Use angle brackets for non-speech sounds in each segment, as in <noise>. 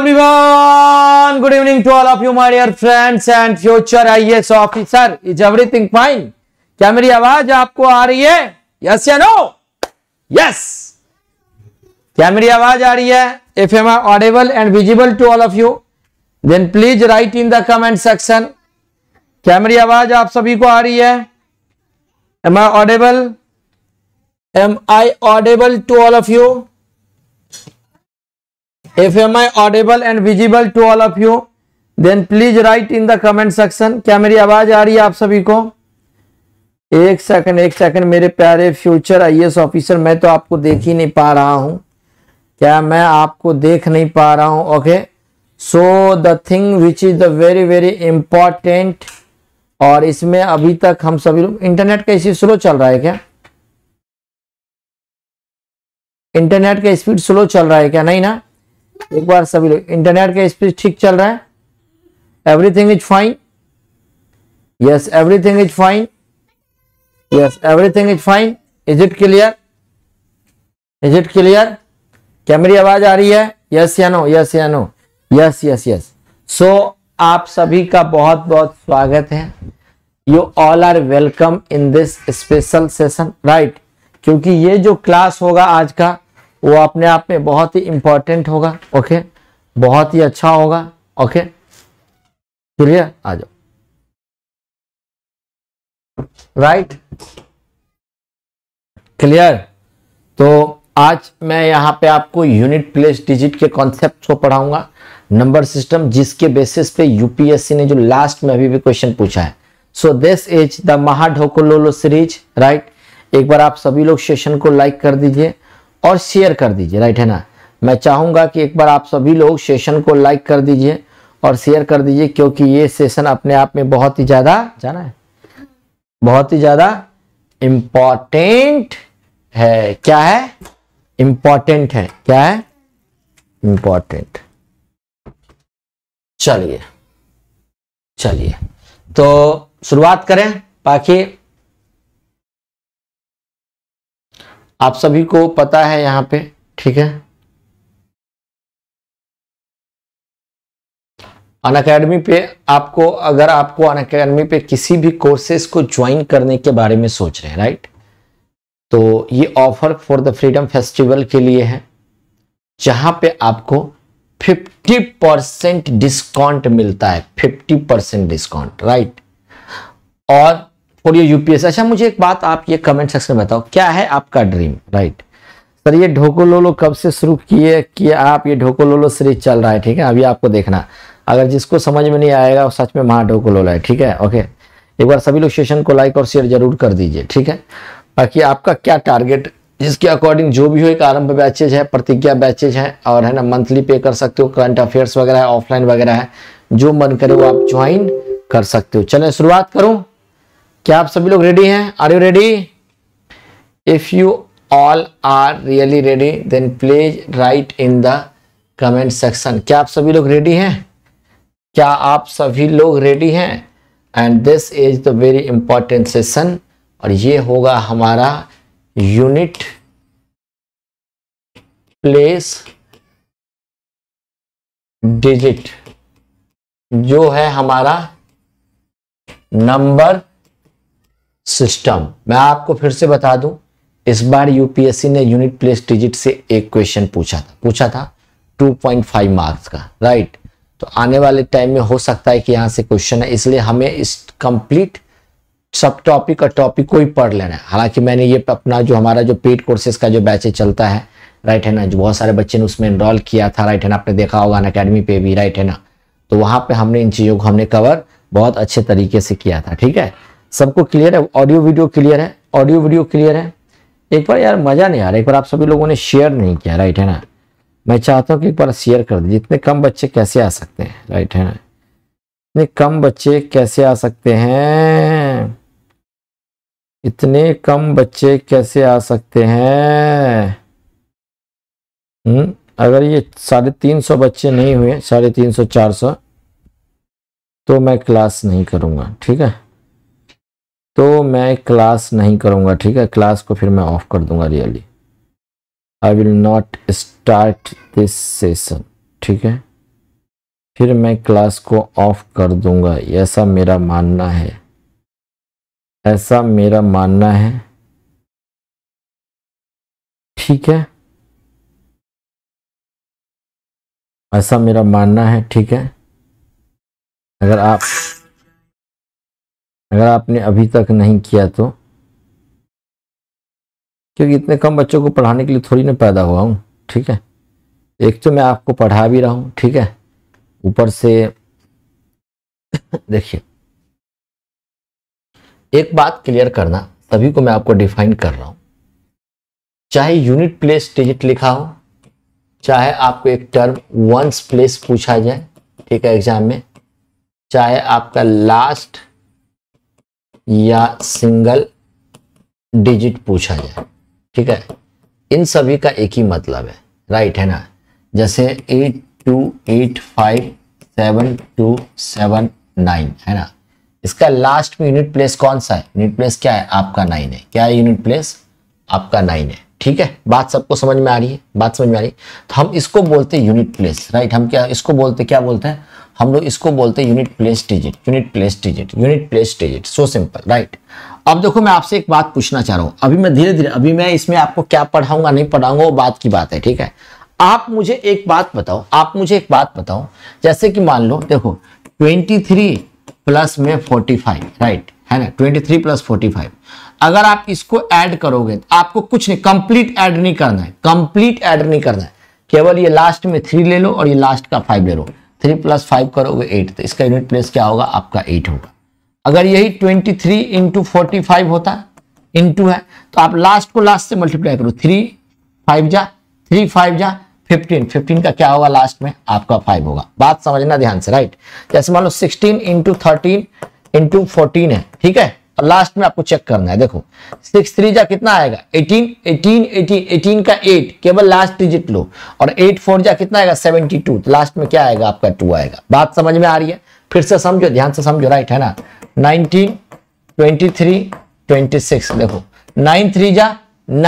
everyone. Good evening to all of you, my dear friends and future IAS officer. Is everything fine? क्या मेरी आवाज आपको आ रही है यस या नो यस क्या मेरी आवाज आ रही है if am I audible and visible to all of you then please write in the comment section क्या मेरी आवाज आप सभी को आ रही है am I audible am I audible to all of you if am I audible and visible to all of you then please write in the comment section क्या मेरी आवाज आ रही है आप सभी को एक सेकंड एक सेकंड मेरे प्यारे फ्यूचर एस ऑफिसर मैं तो आपको देख ही नहीं पा रहा हूं क्या मैं आपको देख नहीं पा रहा हूं okay so the thing which is the very very important और इसमें अभी तक हम सभी लोग इंटरनेट का इसी स्लो चल रहा है क्या इंटरनेट का स्पीड स्लो चल रहा है क्या नहीं ना एक बार सभी लोग इंटरनेट का स्पीड ठीक चल रहा है everything is fine yes everything is fine yes everything is fine is it clear is it clear क्या मेरी आवाज आ रही है यस या नो यस या no yes yes yes so आप सभी का बहुत बहुत स्वागत है you all are welcome in this special session right क्योंकि ये जो क्लास होगा आज का वो अपने आप में बहुत ही इंपॉर्टेंट होगा ओके बहुत ही अच्छा होगा ओके क्लियर आ जाओ राइट क्लियर तो आज मैं यहां पे आपको यूनिट प्लेस डिजिट के कॉन्सेप्ट को पढ़ाऊंगा नंबर सिस्टम जिसके बेसिस पे यूपीएससी ने जो लास्ट में अभी भी क्वेश्चन पूछा है सो दिस इज द महाढोकोलोलो सीरीज राइट एक बार आप सभी लोग सेशन को लाइक कर दीजिए और शेयर कर दीजिए राइट है ना मैं चाहूँगा कि एक बार आप सभी लोग सेशन को लाइक कर दीजिए और शेयर कर दीजिए क्योंकि ये सेशन अपने आप में बहुत ही ज़्यादा जाना है बहुत ही ज़्यादा इम्पॉर्टेंट है क्या है इम्पॉर्टेंट है क्या है इम्पॉर्टेंट चलिए चलिए तो शुरुआत करें बाकी आप सभी को पता है यहाँ पे ठीक है अन अकेडमी पे आपको अगर आपको अन अकेडमी पे किसी भी कोर्सेस को ज्वाइन करने के बारे में सोच रहे हैं राइट तो ये offer for the freedom festival के लिए है जहां पे आपको 50 परसेंट डिस्काउंट मिलता है 50 परसेंट डिस्काउंट राइट और फॉर योर यूपीएस अच्छा मुझे एक बात आप ये कमेंट सेक्शन में बताओ क्या है आपका ड्रीम राइट सर ये ढोको लोलो कब से शुरू किए कि आप ये ढोको लोलो सीरीज चल रहा है ठीक है अभी आपको देखना अगर जिसको समझ में नहीं आएगा वो सच में महा ढोको लोलो है ठीक है ओके एक बार सभी लोग सेशन को लाइक और शेयर जरूर कर दीजिए ठीक है बाकी आपका क्या टारगेट जिसके अकॉर्डिंग जो भी हो एक आरंभ बैचेज है प्रतिज्ञा बैचेज है और है ना मंथली पे कर सकते हो करंट अफेयर्स वगैरह है ऑफलाइन वगैरह है जो मन करे वो आप ज्वाइन कर सकते हो चले शुरुआत करूँ क्या आप सभी लोग रेडी हैं are you ready if you all are really ready then please write in the comment section क्या आप सभी लोग रेडी हैं क्या आप सभी लोग रेडी हैं and this is the very important session और ये होगा हमारा यूनिट प्लेस डिजिट जो है हमारा नंबर सिस्टम मैं आपको फिर से बता दूं इस बार यूपीएससी ने यूनिट प्लेस डिजिट से एक क्वेश्चन पूछा था पूछा था 2.5 मार्क्स का राइट तो आने वाले टाइम में हो सकता है कि यहाँ से क्वेश्चन है इसलिए हमें इस कंप्लीट सब टॉपिक और टॉपिक को ही पढ़ लेना है हालांकि मैंने ये अपना जो हमारा जो पेड कोर्सेज का जो बैचे चलता है राइट है ना जो बहुत सारे बच्चे ने उसमें इनरोल किया था राइट है ना आपने देखा होगा अकेडमी पे भी राइट है ना तो वहां पे हमने इन चीज़ों को हमने कवर बहुत अच्छे तरीके से किया था ठीक है सबको क्लियर है ऑडियो वीडियो क्लियर है ऑडियो वीडियो क्लियर है एक बार यार मज़ा नहीं आ रहा एक बार आप सभी लोगों ने शेयर नहीं किया राइट है ना मैं चाहता हूँ कि एक बार शेयर कर दीजिए इतने कम बच्चे कैसे आ सकते हैं राइट है ना इतने कम बच्चे कैसे आ सकते हैं इतने कम बच्चे कैसे आ सकते हैं हम्म अगर ये साढ़े तीन सौ बच्चे नहीं हुए साढ़े तीन सौ चार सौ तो मैं क्लास नहीं करूँगा ठीक है तो मैं क्लास नहीं करूँगा ठीक है क्लास को फिर मैं ऑफ कर दूंगा really I will not start this session ठीक है फिर मैं क्लास को ऑफ कर दूंगा ऐसा मेरा मानना है ऐसा मेरा मानना है ठीक है ऐसा मेरा मानना है ठीक है अगर आप अगर आपने अभी तक नहीं किया तो क्योंकि इतने कम बच्चों को पढ़ाने के लिए थोड़ी ना पैदा हुआ हूँ ठीक है एक तो मैं आपको पढ़ा भी रहा हूँ ठीक है ऊपर से देखिए एक बात क्लियर करना सभी को मैं आपको डिफाइन कर रहा हूँ चाहे यूनिट प्लेस डिजिट लिखा हो चाहे आपको एक टर्म वंस प्लेस पूछा जाए ठीक है एग्जाम में चाहे आपका लास्ट या सिंगल डिजिट पूछा जाए ठीक है इन सभी का एक ही मतलब है राइट है ना जैसे eight two eight five seven two seven nine है ना इसका लास्ट में यूनिट प्लेस कौन सा है यूनिट प्लेस क्या है आपका नाइन है क्या है यूनिट प्लेस आपका नाइन है ठीक है बात सबको समझ में आ रही है बात समझ में आ रही है तो हम इसको बोलते हैं यूनिट प्लेस राइट हम क्या इसको बोलते क्या बोलते हैं हम लोग इसको बोलते हैं unit place digit unit place digit unit place digit so simple right अब देखो मैं आपसे एक बात पूछना चाह रहा हूँ अभी मैं धीरे धीरे अभी मैं इसमें आपको क्या पढ़ाऊंगा नहीं पढ़ाऊंगा वो बात की बात है ठीक है आप मुझे एक बात बताओ आप मुझे एक बात बताओ जैसे कि मान लो देखो थ्री प्लस में फाइव राइट है ना थ्री प्लस फाइव अगर आप इसको ऐड करोगे तो आपको कुछ नहीं कंप्लीट ऐड नहीं करना है कंप्लीट ऐड नहीं करना है केवल ये लास्ट में थ्री ले लो और ये लास्ट का फाइव ले लो थ्री प्लस फाइव करोगे एट तो इसका यूनिट प्लेस क्या होगा आपका एट होगा अगर यही twenty three into forty five होता है इंटू है तो आप लास्ट को लास्ट से मल्टीप्लाई करो थ्री फाइव जा थ्री फाइव जा फिफ्टीन फिफ्टीन का क्या होगा लास्ट में आपका फाइव होगा बात समझना ध्यान से राइट जैसे मान लो sixteen into thirteen into fourteen है ठीक है और लास्ट में आपको चेक करना है देखो सिक्स थ्री जा कितना आएगा एटीन एटीन एटीन एटीन का एट केवल लास्ट डिजिट लो और एट फोर जा कितना आएगा सेवेंटी टू तो लास्ट में क्या आएगा आपका टू आएगा बात समझ में आ रही है फिर से समझो ध्यान से समझो राइट है ना nineteen twenty three twenty six देखो नाइन थ्री जा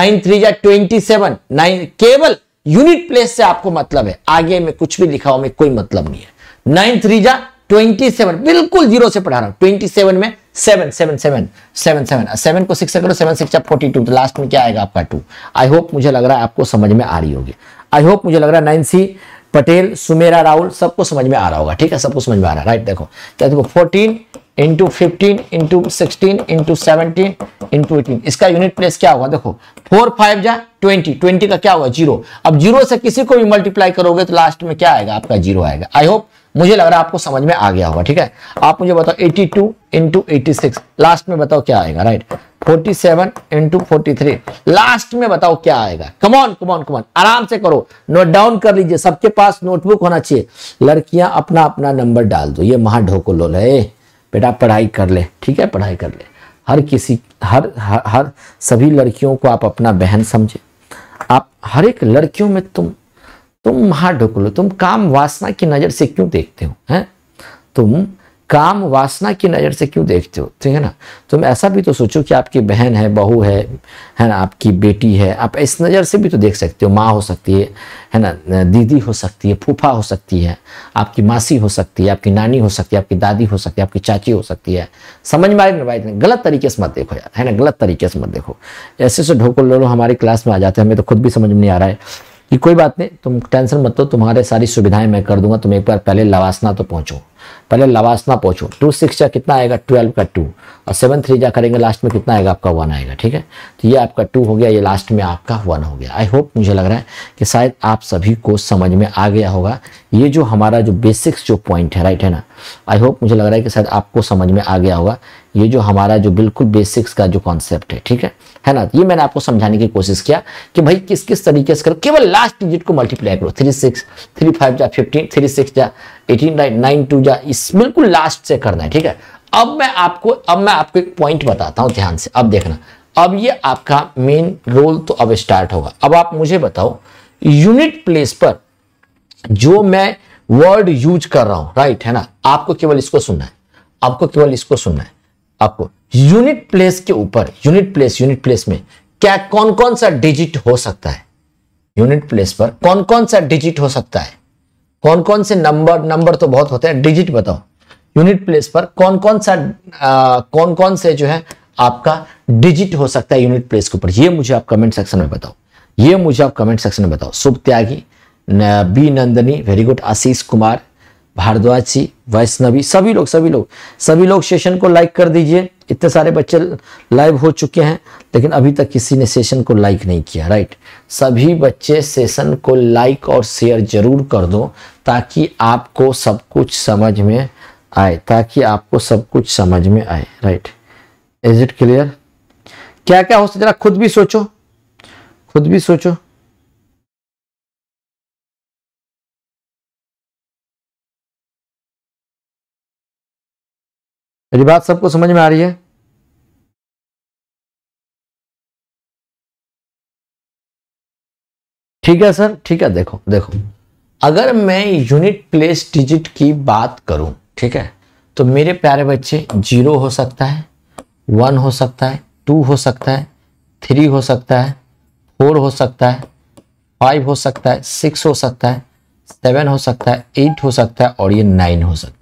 नाइन थ्री जा ट्वेंटी सेवन नाइन केवल यूनिट प्लेस से आपको मतलब है आगे में कुछ भी लिखा हो में कोई मतलब नहीं है नाइन थ्री जा ट्वेंटी सेवन बिल्कुल जीरो से पढ़ा रहा हूं ट्वेंटी सेवन में seven seven seven seven seven seven को सिक्स करो सेवन सिक्स फोर्टी टू तो लास्ट में क्या आएगा आपका टू आई होप मुझे लग रहा है आपको समझ में आ रही होगी आई होप मुझे लग रहा है नाइन सी पटेल सुमेरा राहुल सबको समझ में आ रहा होगा ठीक है सबको समझ में आ रहा है राइट देखो क्या तो देखो fourteen into fifteen into sixteen into seventeen into eighteen इसका यूनिट प्लेस क्या होगा देखो फोर फाइव जा ट्वेंटी ट्वेंटी का क्या होगा जीरो अब जीरो से किसी को भी मल्टीप्लाई करोगे तो लास्ट में क्या आएगा आपका जीरो आएगा आई होप मुझे लग रहा है आपको समझ में आ गया होगा ठीक है आप मुझे बताओ 82 टू इंटू लास्ट में बताओ क्या आएगा राइट 47 सेवन इंटू लास्ट में बताओ क्या आएगा कमॉन कमॉन कमॉन आराम से करो नोट डाउन कर लीजिए सबके पास नोटबुक होना चाहिए लड़कियां अपना अपना नंबर डाल दो ये महा ढोको लोल है बेटा पढ़ाई कर ले ठीक है पढ़ाई कर ले हर किसी हर हर, हर सभी लड़कियों को आप अपना बहन समझे आप हर एक लड़कियों में तुम तुम वहां ढुकलो तुम काम वासना की नजर से क्यों देखते हो हैं तुम काम वासना की नज़र से क्यों देखते हो ठीक है ना तुम ऐसा भी तो सोचो कि आपकी बहन है बहू है है ना आपकी बेटी है आप इस नज़र से भी तो देख सकते हो माँ हो सकती है है ना दीदी हो सकती है फूफा हो सकती है आपकी मासी हो सकती है आपकी नानी हो सकती है आपकी दादी हो सकती है आपकी चाची हो सकती है समझ में आए भाई गलत तरीके से मत देखो यार है ना गलत तरीके से मत देखो ऐसे से ढोको लो हमारी क्लास में आ जाते हैं हमें तो खुद भी समझ में नहीं आ रहा है कि कोई बात नहीं तुम टेंशन मत लो तुम्हारे सारी सुविधाएं मैं कर दूंगा तुम एक बार पहले लवासना तो पहुंचो पहले लवासना पहुंचो टू सिक्स का कितना आएगा ट्वेल्व का टू और सेवन थ्री जा करेंगे लास्ट में कितना आएगा आपका वन आएगा ठीक है तो ये आपका टू हो गया ये लास्ट में आपका वन हो गया आई होप मुझे लग रहा है कि शायद आप सभी को समझ में आ गया होगा ये जो हमारा जो बेसिक्स जो पॉइंट है राइट है ना आई होप मुझे लग रहा है कि शायद आपको समझ में आ गया होगा ये जो हमारा जो बिल्कुल बेसिक्स का जो कॉन्सेप्ट है ठीक है है ना ये मैंने आपको समझाने की कोशिश किया कि भाई किस किस तरीके से करो केवल लास्ट डिजिट को मल्टीप्लाई करो थ्री सिक्स थ्री फाइव जा फिफ्टीन थ्री सिक्स जा एटीन नाइन टू जा इस बिल्कुल लास्ट से करना है ठीक है अब मैं आपको अब मैं आपको एक पॉइंट बताता हूँ ध्यान से अब देखना अब ये आपका मेन रोल तो अब स्टार्ट होगा अब आप मुझे बताओ यूनिट प्लेस पर जो मैं वर्ड यूज कर रहा हूं राइट है ना आपको केवल इसको सुनना है आपको केवल इसको सुनना है आपको यूनिट प्लेस के ऊपर यूनिट प्लेस यूनिट प्लेस में क्या कौन कौन सा डिजिट हो सकता है यूनिट प्लेस पर कौन कौन सा डिजिट हो सकता है कौन कौन से नंबर नंबर तो बहुत होते हैं डिजिट बताओ यूनिट प्लेस पर कौन कौन सा आ, कौन कौन से जो है आपका डिजिट हो सकता है यूनिट प्लेस के ऊपर ये मुझे आप कमेंट सेक्शन में बताओ ये मुझे आप कमेंट सेक्शन में बताओ Shubh Tyagi B Nandini very good Ashish Kumar Bhardwaj Vaishnavi सभी लोग सभी लोग सभी लोग सेशन को लाइक कर दीजिए इतने सारे बच्चे लाइव हो चुके हैं लेकिन अभी तक किसी ने सेशन को लाइक नहीं किया राइट सभी बच्चे सेशन को लाइक और शेयर जरूर कर दो ताकि आपको सब कुछ समझ में आए ताकि आपको सब कुछ समझ में आए राइट इज इट क्लियर क्या क्या हो सकता खुद भी सोचो खुद भी सोचो मेरी बात सबको समझ में आ रही है ठीक है सर ठीक है देखो देखो अगर मैं यूनिट प्लेस डिजिट की बात करूं ठीक है तो मेरे प्यारे बच्चे जीरो हो सकता है वन हो सकता है टू हो सकता है थ्री हो सकता है फोर हो सकता है फाइव हो सकता है सिक्स हो सकता है सेवन हो सकता है एट हो सकता है और ये नाइन हो सकता है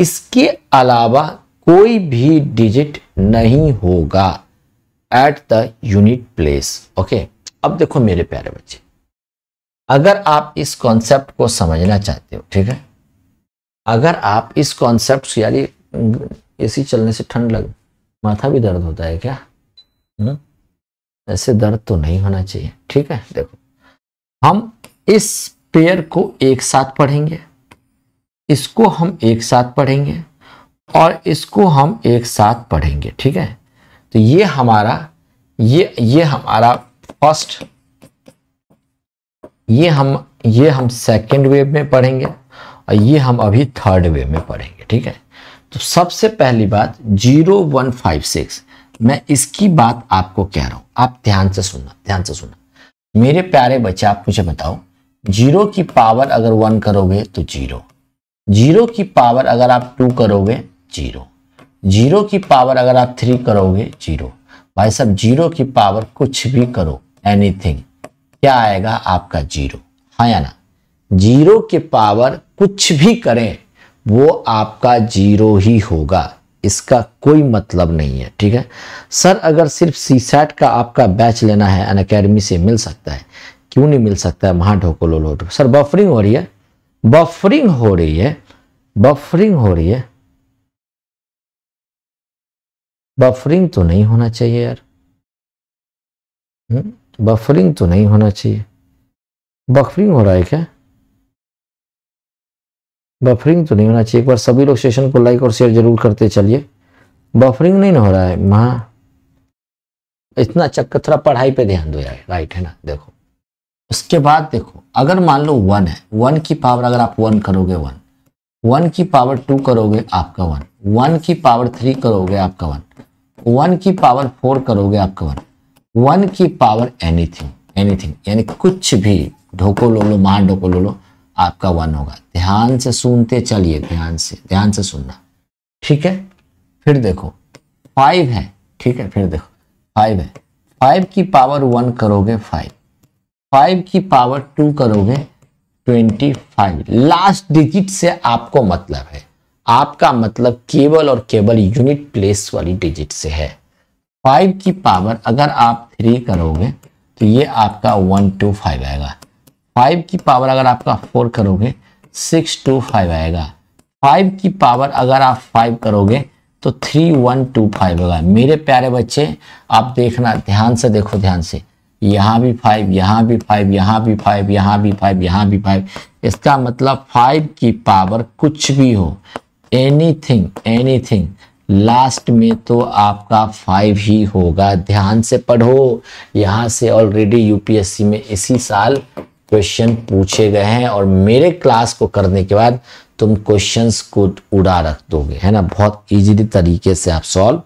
इसके अलावा कोई भी डिजिट नहीं होगा at the unit place okay अब देखो मेरे प्यारे बच्चे अगर आप इस कॉन्सेप्ट को समझना चाहते हो ठीक है अगर आप इस कॉन्सेप्ट ए एसी चलने से ठंड लग माथा भी दर्द होता है क्या हुँ? हम्म? ऐसे दर्द तो नहीं होना चाहिए ठीक है देखो हम इस पेयर को एक साथ पढ़ेंगे इसको हम एक साथ पढ़ेंगे और इसको हम एक साथ पढ़ेंगे ठीक है तो ये हमारा ये ये हमारा फर्स्ट ये हम ये हम सेकंड वेव में पढ़ेंगे और ये हम अभी थर्ड वेव में पढ़ेंगे ठीक है तो सबसे पहली बात जीरो वन फाइव सिक्स मैं इसकी बात आपको कह रहा हूं आप ध्यान से सुनना ध्यान से सुनना मेरे प्यारे बच्चे आप मुझे बताओ जीरो की पावर अगर वन करोगे तो जीरो जीरो की पावर अगर आप टू करोगे जीरो जीरो की पावर अगर आप थ्री करोगे जीरो भाई साहब जीरो की पावर कुछ भी करो एनीथिंग क्या आएगा आपका जीरो हाँ या ना जीरो के पावर कुछ भी करें वो आपका जीरो ही होगा इसका कोई मतलब नहीं है ठीक है सर अगर सिर्फ सी सैट का आपका बैच लेना है अन से मिल सकता है क्यों नहीं मिल सकता है ढोको लो लोलो सर बफरिंग हो रही है बफरिंग हो रही है बफरिंग हो रही है बफरिंग तो नहीं होना चाहिए यार बफरिंग हम्म, तो नहीं होना चाहिए बफरिंग हो रहा है क्या बफरिंग तो नहीं होना चाहिए एक बार सभी लोग सेशन को लाइक और शेयर जरूर करते चलिए बफरिंग नहीं हो रहा है मां इतना चक्कर थोड़ा पढ़ाई पे ध्यान दो यार राइट है ना देखो उसके बाद देखो अगर मान लो वन है वन की पावर अगर आप वन करोगे वन वन की पावर टू करोगे आपका वन वन की पावर थ्री करोगे आपका वन वन की पावर फोर करोगे आपका वन वन की पावर एनीथिंग एनीथिंग यानी कुछ भी ढोको लो लो महान ढोको लो लो आपका वन होगा ध्यान से सुनते चलिए ध्यान से ध्यान से सुनना ठीक है फिर देखो फाइव है ठीक है फिर देखो फाइव है फाइव की पावर वन करोगे फाइव फाइव की पावर टू करोगे ट्वेंटी फाइव लास्ट डिजिट से आपको मतलब है आपका मतलब केवल और केवल यूनिट प्लेस वाली डिजिट से है फाइव की पावर अगर आप थ्री करोगे तो ये आपका वन टू फाइव आएगा फाइव की पावर अगर आपका फोर करोगे सिक्स टू फाइव आएगा फाइव की पावर अगर आप फाइव करोगे तो थ्री वन टू फाइव होगा मेरे प्यारे बच्चे आप देखना ध्यान से देखो ध्यान से यहाँ भी फाइव यहाँ भी फाइव यहाँ भी फाइव यहाँ भी फाइव यहाँ भी फाइव इसका मतलब फाइव की पावर कुछ भी हो एनीथिंग एनीथिंग लास्ट में तो आपका फाइव ही होगा ध्यान से पढ़ो यहाँ से ऑलरेडी यूपीएससी में इसी साल क्वेश्चन पूछे गए हैं और मेरे क्लास को करने के बाद तुम क्वेश्चंस को उड़ा रख दोगे है ना बहुत इजीली तरीके से आप सॉल्व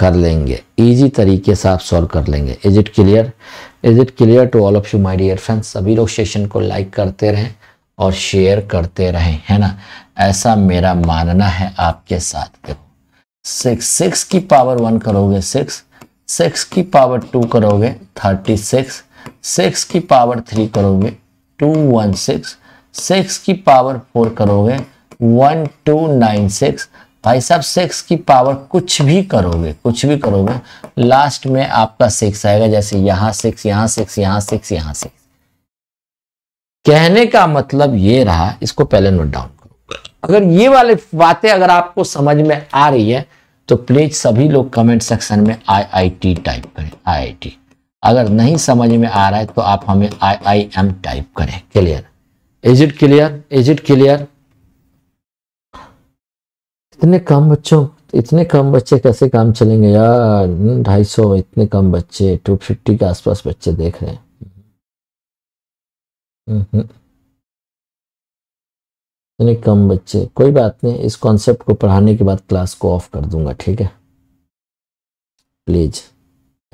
कर लेंगे इजी तरीके से आप सॉल्व कर लेंगे is it clear is it clear to all of you my dear friends सभी लोग सेशन को लाइक करते रहें और शेयर करते रहें है ना ऐसा मेरा मानना है आपके साथ देखो सिक्स सिक्स की पावर वन करोगे सिक्स सिक्स की पावर टू करोगे थर्टी सिक्स सिक्स की पावर थ्री करोगे टू वन सिक्स सिक्स की पावर फोर करोगे वन टू नाइन सिक्स भाई साहब सेक्स की पावर कुछ भी करोगे कुछ भी करोगे लास्ट में आपका सेक्स आएगा जैसे यहाँ सेक्स यहां सेक्स यहां सेक्स यहां सेक्स कहने का मतलब ये रहा इसको पहले नोट डाउन करो अगर ये वाले बातें अगर आपको समझ में आ रही है तो प्लीज सभी लोग कमेंट सेक्शन में आई आई टी टाइप करें आई आई टी अगर नहीं समझ में आ रहा है तो आप हमें आई आई एम टाइप करें clear is it clear is it clear इतने कम बच्चों इतने कम बच्चे कैसे काम चलेंगे यार हम्म, ढाई सौ इतने कम बच्चे टू फिफ्टी के आसपास बच्चे देख रहे हैं हम्म, हम्म। इतने कम बच्चे कोई बात नहीं इस कॉन्सेप्ट को पढ़ाने के बाद क्लास को ऑफ कर दूंगा ठीक है प्लीज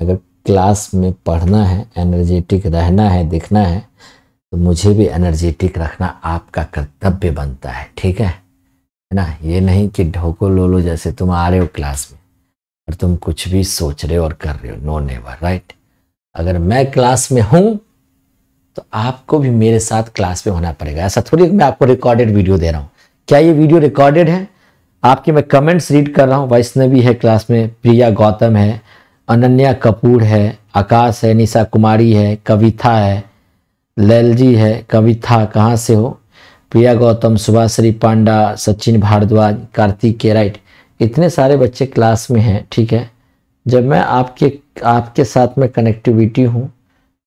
अगर क्लास में पढ़ना है एनर्जेटिक रहना है दिखना है तो मुझे भी एनर्जेटिक रखना आपका कर्तव्य बनता है ठीक है है ना ये नहीं कि ढोको लो लो जैसे तुम आ रहे हो क्लास में और तुम कुछ भी सोच रहे हो और कर रहे हो नो नेवर राइट अगर मैं क्लास में हूँ तो आपको भी मेरे साथ क्लास में होना पड़ेगा ऐसा थोड़ी मैं आपको रिकॉर्डेड वीडियो दे रहा हूँ क्या ये वीडियो रिकॉर्डेड है आपके मैं कमेंट्स रीड कर रहा हूँ वैष्णवी है क्लास में प्रिया गौतम है अनन्या कपूर है आकाश है निशा कुमारी है कविता है जी है कविता कहाँ से हो प्रिया गौतम श्री पांडा सचिन भारद्वाज कार्तिक के राइट इतने सारे बच्चे क्लास में हैं ठीक है जब मैं आपके आपके साथ में कनेक्टिविटी हूँ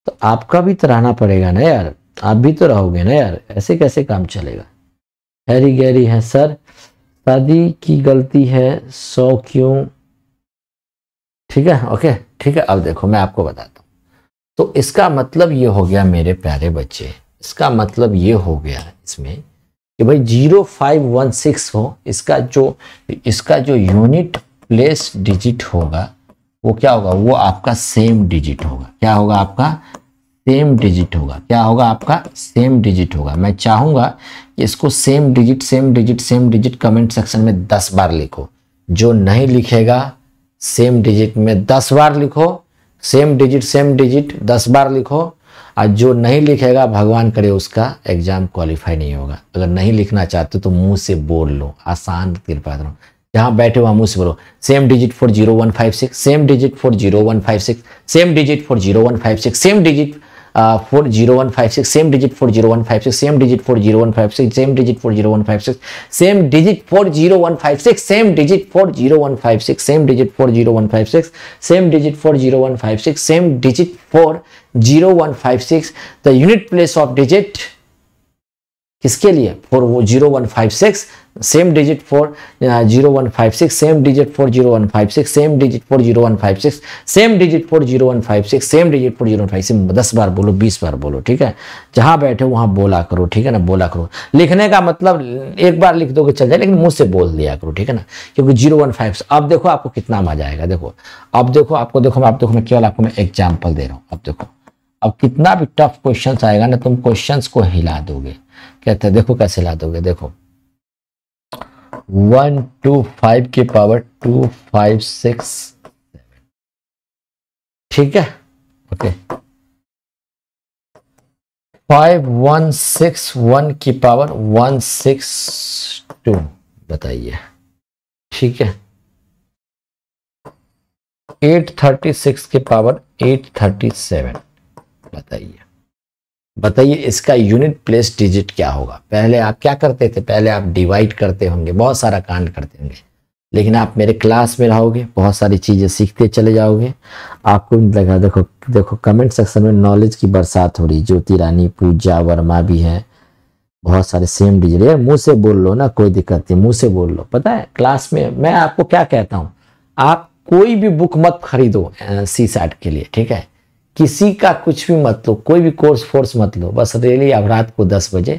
तो आपका भी तो रहना पड़ेगा ना यार आप भी तो रहोगे ना यार ऐसे कैसे काम चलेगा हैरी गहरी है सर शादी की गलती है सौ क्यों ठीक है ओके ठीक है अब देखो मैं आपको बताता हूँ तो इसका मतलब ये हो गया मेरे प्यारे बच्चे इसका मतलब ये हो गया इसमें कि भाई जीरो फाइव वन सिक्स हो इसका जो इसका जो यूनिट प्लेस डिजिट होगा वो क्या होगा वो आपका सेम डिजिट होगा क्या होगा आपका सेम डिजिट होगा क्या होगा आपका सेम डिजिट होगा मैं चाहूँगा कि इसको same digit same digit same digit comment section में दस बार लिखो जो नहीं लिखेगा सेम डिजिट में दस बार लिखो सेम डिजिट सेम डिजिट दस बार लिखो और जो नहीं लिखेगा भगवान करे उसका एग्ज़ाम क्वालिफाई नहीं होगा अगर नहीं लिखना चाहते तो मुंह से बोल लो आसान कृपा करो जहाँ बैठे वहाँ मुंह से बोलो same digit four zero one five six same digit four zero one five six same digit four zero one five six same digit 40156 same digit 40156 same digit 40156 same digit 40156 same digit 40156 same digit 40156 same digit 40156 same digit 40156 same digit 40156 the unit place of digit किसके लिए four वो zero one five six same digit four zero one five six same digit four zero one five six same digit four zero one five six same digit four zero one five six same digit four zero five six दस बार बोलो बीस बार बोलो ठीक है जहाँ बैठे वहाँ बोला करो ठीक है ना बोला करो लिखने का मतलब एक बार लिख दो चल जाए लेकिन मुँह से बोल दिया करो ठीक है ना क्योंकि जीरो वन फाइव अब देखो आपको कितना मजा आएगा देखो अब देखो आपको देखो मैं आप देखो मैं केवल आपको मैं एग्जाम्पल दे रहा हूँ अब देखो अब कितना भी टफ क्वेश्चन आएगा ना तुम क्वेश्चन को हिला दोगे कहते हैं देखो कैसे ला दोगे देखो वन टू फाइव की पावर टू फाइव सिक्स ठीक है okay five one six one की पावर वन सिक्स टू बताइए ठीक है एट थर्टी सिक्स की पावर एट थर्टी सेवन बताइए बताइए इसका यूनिट प्लेस डिजिट क्या होगा पहले आप क्या करते थे पहले आप डिवाइड करते होंगे बहुत सारा कांड करते होंगे लेकिन आप मेरे क्लास में रहोगे बहुत सारी चीज़ें सीखते चले जाओगे आपको लगा देखो देखो कमेंट सेक्शन में नॉलेज की बरसात हो रही ज्योति रानी पूजा वर्मा भी है बहुत सारे सेम डिजिट यार मुँह से बोल लो ना कोई दिक्कत नहीं मुँह से बोल लो पता है क्लास में मैं आपको क्या कहता हूँ आप कोई भी बुक मत खरीदो सी सैट के लिए ठीक है किसी का कुछ भी मत लो कोई भी कोर्स फोर्स मत लो बस रेली आप रात को दस बजे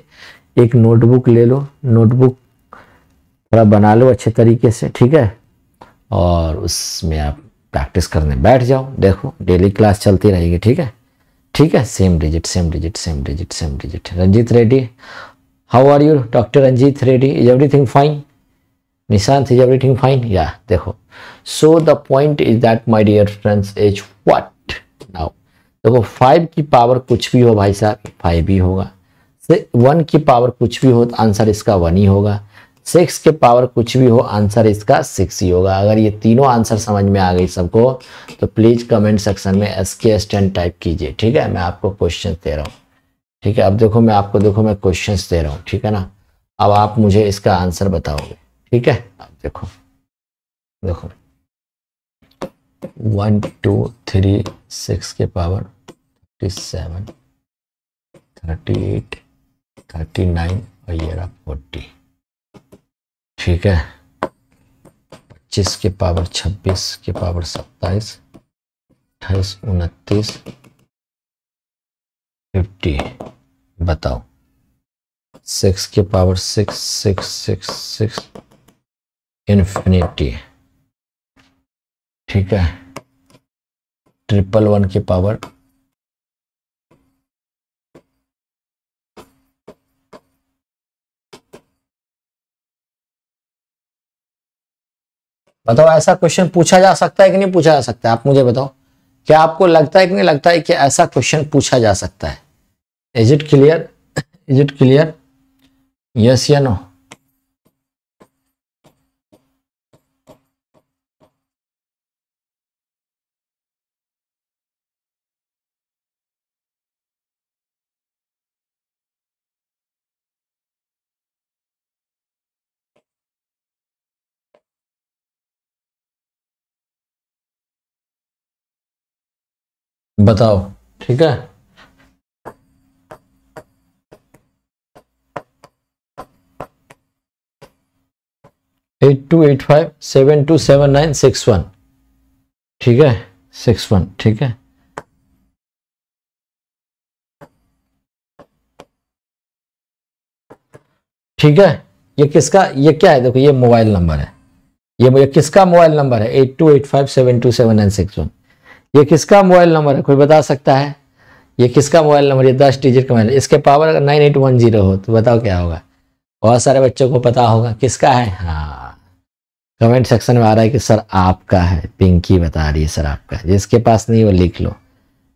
एक नोटबुक ले लो नोटबुक थोड़ा बना लो अच्छे तरीके से ठीक है और उसमें आप प्रैक्टिस करने बैठ जाओ देखो डेली क्लास चलती रहेगी ठीक है ठीक है same digit same digit same digit same digit Ranjit Reddy how are you doctor Ranjit Reddy is everything fine Nishant is everything fine या देखो so the point is that my dear friends is what देखो तो फाइव की पावर कुछ भी हो भाई साहब फाइव ही होगा वन की पावर कुछ भी हो तो आंसर इसका वन ही होगा सिक्स के पावर कुछ भी हो आंसर इसका सिक्स ही होगा अगर ये तीनों आंसर समझ में आ गई सबको तो प्लीज़ कमेंट सेक्शन में S K S ten type कीजिए ठीक है मैं आपको क्वेश्चन दे रहा हूँ ठीक है अब देखो मैं आपको देखो मैं क्वेश्चन दे रहा हूँ ठीक है ना अब आप मुझे इसका आंसर बताओगे ठीक है अब देखो देखो वन टू थ्री सिक्स के power thirty seven thirty eight thirty nine और ये रहा फोर्टी ठीक है पच्चीस के पावर छब्बीस के पावर सत्ताईस अट्ठाईस उनतीस फिफ्टी बताओ सिक्स के power six six six six infinity ठीक है ट्रिपल वन की पावर बताओ ऐसा क्वेश्चन पूछा जा सकता है कि नहीं पूछा जा सकता है आप मुझे बताओ क्या आपको लगता है कि नहीं लगता है कि ऐसा क्वेश्चन पूछा जा सकता है is it clear is it clear yes या नो बताओ ठीक है eight two eight five seven two seven nine six one ठीक है सिक्स वन ठीक है ठीक है ये किसका ये क्या है देखो ये मोबाइल नंबर है ये, ये किसका मोबाइल नंबर है eight two eight five seven two seven nine six one ये किसका मोबाइल नंबर है कोई बता सकता है ये किसका मोबाइल नंबर ये दस डिजिट का मोबाइल इसके पावर अगर नाइन एट वन जीरो हो तो बताओ क्या होगा बहुत सारे बच्चों को पता होगा किसका है हाँ कमेंट सेक्शन में आ रहा है कि सर आपका है पिंकी बता रही है सर आपका है जिसके पास नहीं वो लिख लो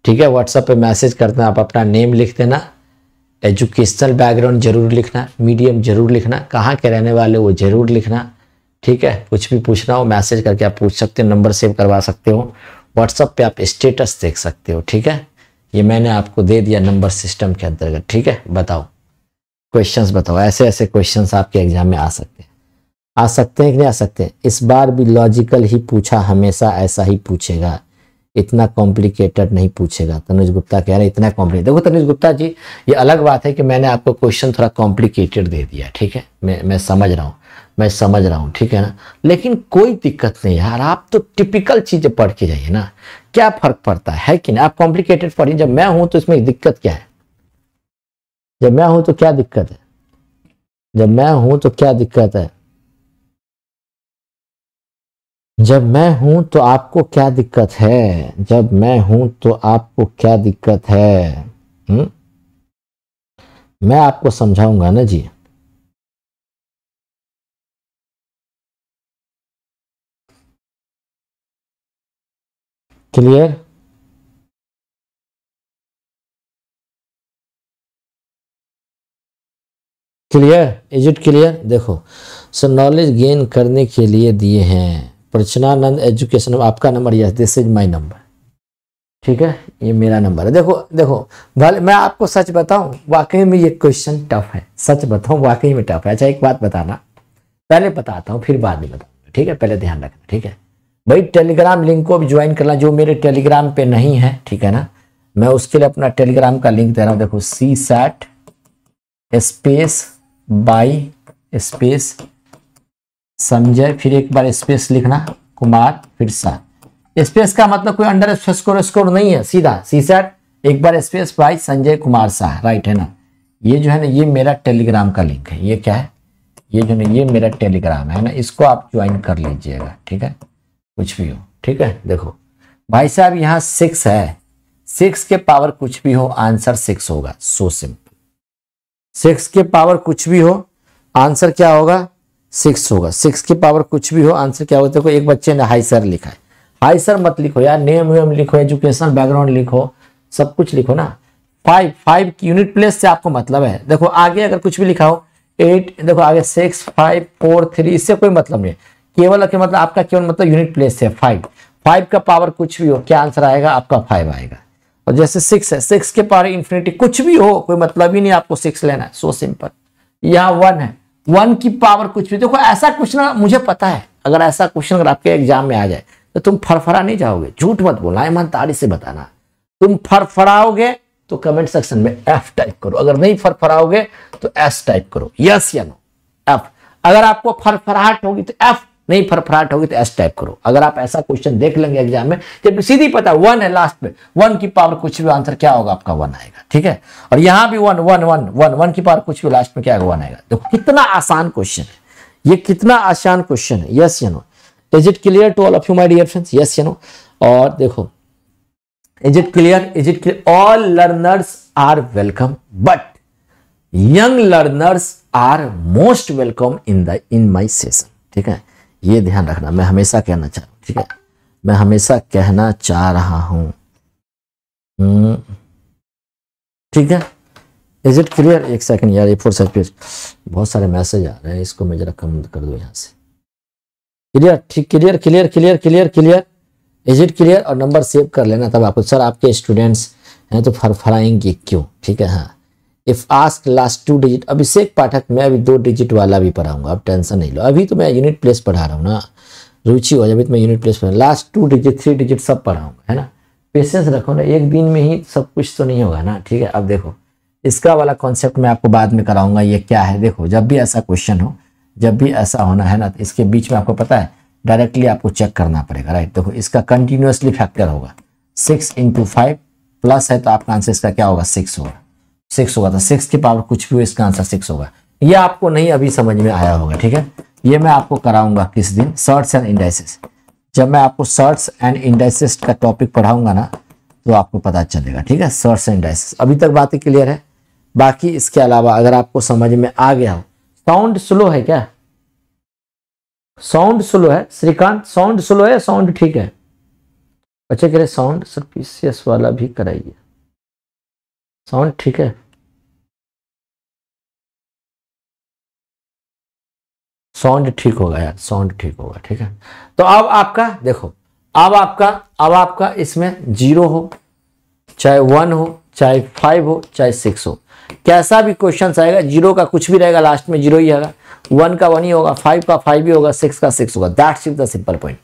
ठीक है व्हाट्सएप पे मैसेज करते हैं आप अपना नेम लिख देना एजुकेशनल बैकग्राउंड जरूर लिखना मीडियम जरूर लिखना कहाँ के रहने वाले वो जरूर लिखना ठीक है कुछ भी पूछना हो मैसेज करके आप पूछ सकते हो नंबर सेव करवा सकते हो व्हाट्सअप पे आप स्टेटस देख सकते हो ठीक है ये मैंने आपको दे दिया नंबर सिस्टम के अंतर्गत ठीक है बताओ क्वेश्चंस बताओ ऐसे ऐसे क्वेश्चंस आपके एग्जाम में आ सकते हैं आ सकते हैं कि नहीं आ सकते हैं इस बार भी लॉजिकल ही पूछा हमेशा ऐसा ही पूछेगा इतना कॉम्प्लिकेटेड नहीं पूछेगा तनुज गुप्ता कह रहे इतना कॉम्प्लिकेट देखो तनुज गुप्ता जी ये अलग बात है कि मैंने आपको क्वेश्चन थोड़ा कॉम्प्लिकेटेड दे दिया ठीक है मैं मैं समझ रहा हूँ मैं समझ रहा हूँ ठीक है ना लेकिन कोई दिक्कत नहीं यार आप तो टिपिकल चीज़ें पढ़ के जाइए ना क्या फ़र्क पड़ता है कि ना आप कॉम्प्लिकेटेड पढ़िए जब मैं हूँ तो इसमें दिक्कत क्या है जब मैं हूँ तो क्या दिक्कत है जब मैं हूँ तो क्या दिक्कत है जब मैं हूं तो आपको क्या दिक्कत है जब मैं हूं तो आपको क्या दिक्कत है हुँ? हम्म? मैं आपको समझाऊंगा ना जी clear clear is it clear देखो सो नॉलेज गेन करने के लिए दिए हैं प्रचनानंद एजुकेशन आपका number yes this is my number ठीक है ये मेरा नंबर है देखो देखो भले मैं आपको सच बताऊं वाकई में ये क्वेश्चन टफ है सच बताऊं वाकई में टफ है अच्छा एक बात बताना पहले बताता हूँ फिर बाद में बताऊंगा ठीक है पहले ध्यान रखना ठीक है भाई टेलीग्राम लिंक को भी ज्वाइन करना जो मेरे टेलीग्राम पे नहीं है ठीक है ना मैं उसके लिए अपना टेलीग्राम का लिंक दे रहा हूँ देखो C SAT space by space समझे फिर एक बार स्पेस लिखना कुमार फिर सा स्पेस का मतलब कोई अंडर स्कोर स्कोर नहीं है सीधा सी सैट एक बार space by Sanjay Kumar Shah right है ना ये जो है ना ये मेरा टेलीग्राम का लिंक है ये क्या है ये जो है ये मेरा टेलीग्राम है ना इसको आप ज्वाइन कर लीजिएगा ठीक है कुछ भी हो ठीक है देखो भाई साहब यहाँ सिक्स है सिक्स के पावर कुछ भी हो आंसर सिक्स होगा सो सिंपल सिक्स के पावर कुछ भी हो आंसर क्या होगा सिक्स होगा सिक्स के पावर कुछ भी हो आंसर क्या होगा देखो एक बच्चे ने हाई सर लिखा है हाई सर मत लिखो यार नेम वेम लिखो एजुकेशनल बैकग्राउंड लिखो सब कुछ लिखो ना फाइव फाइव यूनिट प्लेस से आपको मतलब है देखो आगे अगर कुछ भी लिखा हो एट देखो आगे सिक्स फाइव फोर थ्री इससे कोई मतलब नहीं है केवल के मतलब आपका केवल मतलब यूनिट प्लेस है फाइव फाइव का पावर कुछ भी हो क्या आंसर आएगा आपका फाइव आएगा और जैसे सिक्स है सिक्स के पावर इंफिनिटी कुछ भी हो कोई मतलब ही नहीं आपको सिक्स लेना है सो सिंपल यहाँ वन है वन की पावर कुछ भी देखो ऐसा क्वेश्चन मुझे पता है अगर ऐसा क्वेश्चन अगर आपके एग्जाम में आ जाए तो तुम फरफरा नहीं जाओगे झूठ मत बोलना ईमानदारी से बताना तुम फरफराओगे तो कमेंट सेक्शन में एफ टाइप करो अगर नहीं फरफराओगे तो एस टाइप करो यस या नो एफ अगर आपको फरफराहट होगी तो एफ नहीं फरफराहट होगी तो एस टाइप करो अगर आप ऐसा क्वेश्चन देख लेंगे एग्जाम में जब सीधी पता वन है लास्ट में वन की पावर कुछ भी आंसर क्या होगा आपका वन आएगा ठीक है और यहां भी one one one one one की पावर कुछ भी लास्ट में क्या वन आएगा देखो कितना आसान क्वेश्चन है ये कितना आसान क्वेश्चन है yes you know is it clear to all of you my dear friends yes you know और देखो is it clear is it clear all learners are welcome but young learners are most welcome in the in my session ठीक है ये ध्यान रखना मैं हमेशा कहना चाह ठीक है मैं हमेशा कहना चाह रहा हूँ हम्म। ठीक है इज इट क्लियर एक सेकंड यार ये फोर साइज पेज बहुत सारे मैसेज आ रहे हैं इसको मैं जरा कम कर दूँ यहाँ से क्लियर ठीक clear clear clear clear clear is it clear और नंबर सेव कर लेना तब आपको सर आपके स्टूडेंट्स हैं तो फरफराएंगे क्यों ठीक है हाँ if ask last two digit Abhishek Pathak मैं अभी दो डिजिट वाला भी पढ़ाऊंगा अब टेंशन नहीं लो अभी तो मैं यूनिट प्लेस पढ़ा रहा हूँ ना रुचि हो जाए अभी तो मैं यूनिट प्लेस पढ़ा last two digit three digit सब पढ़ाऊंगा है ना पेशेंस रखो ना एक दिन में ही सब कुछ तो नहीं होगा ना ठीक है अब देखो इसका वाला कॉन्सेप्ट मैं आपको बाद में कराऊंगा ये क्या है देखो जब भी ऐसा क्वेश्चन हो जब भी ऐसा होना है ना तो इसके बीच में आपको पता है डायरेक्टली आपको चेक करना पड़ेगा राइट देखो इसका कंटिन्यूसली फैक्टर होगा सिक्स इंटू फाइव प्लस है तो आपका आंसर इसका क्या होगा सिक्स होगा सिक्स होगा तो सिक्स के पावर कुछ भी हो इसका आंसर सिक्स होगा ये आपको नहीं अभी समझ में आया होगा ठीक है ये मैं आपको कराऊंगा किस दिन सर्ट्स एंड इंडाइसिस जब मैं आपको सर्ट्स एंड इंडाइसिस का टॉपिक पढ़ाऊंगा ना तो आपको पता चलेगा ठीक है सर्ट्स एंड इंडाइसिस अभी तक बातें क्लियर है बाकी इसके अलावा अगर आपको समझ में आ गया हो साउंड स्लो है क्या साउंड स्लो है श्रीकांत साउंड स्लो है साउंड ठीक है अच्छा कह रहे साउंड सर पीसीएस वाला भी कराइए साउंड ठीक है साउंड ठीक होगा यार साउंड ठीक होगा ठीक है तो अब आपका देखो अब आपका अब आपका इसमें जीरो हो चाहे वन हो चाहे फाइव हो चाहे सिक्स हो कैसा भी क्वेश्चन आएगा जीरो का कुछ भी रहेगा लास्ट में जीरो ही आएगा वन का वन ही होगा फाइव का फाइव ही होगा सिक्स का सिक्स होगा that is the simple point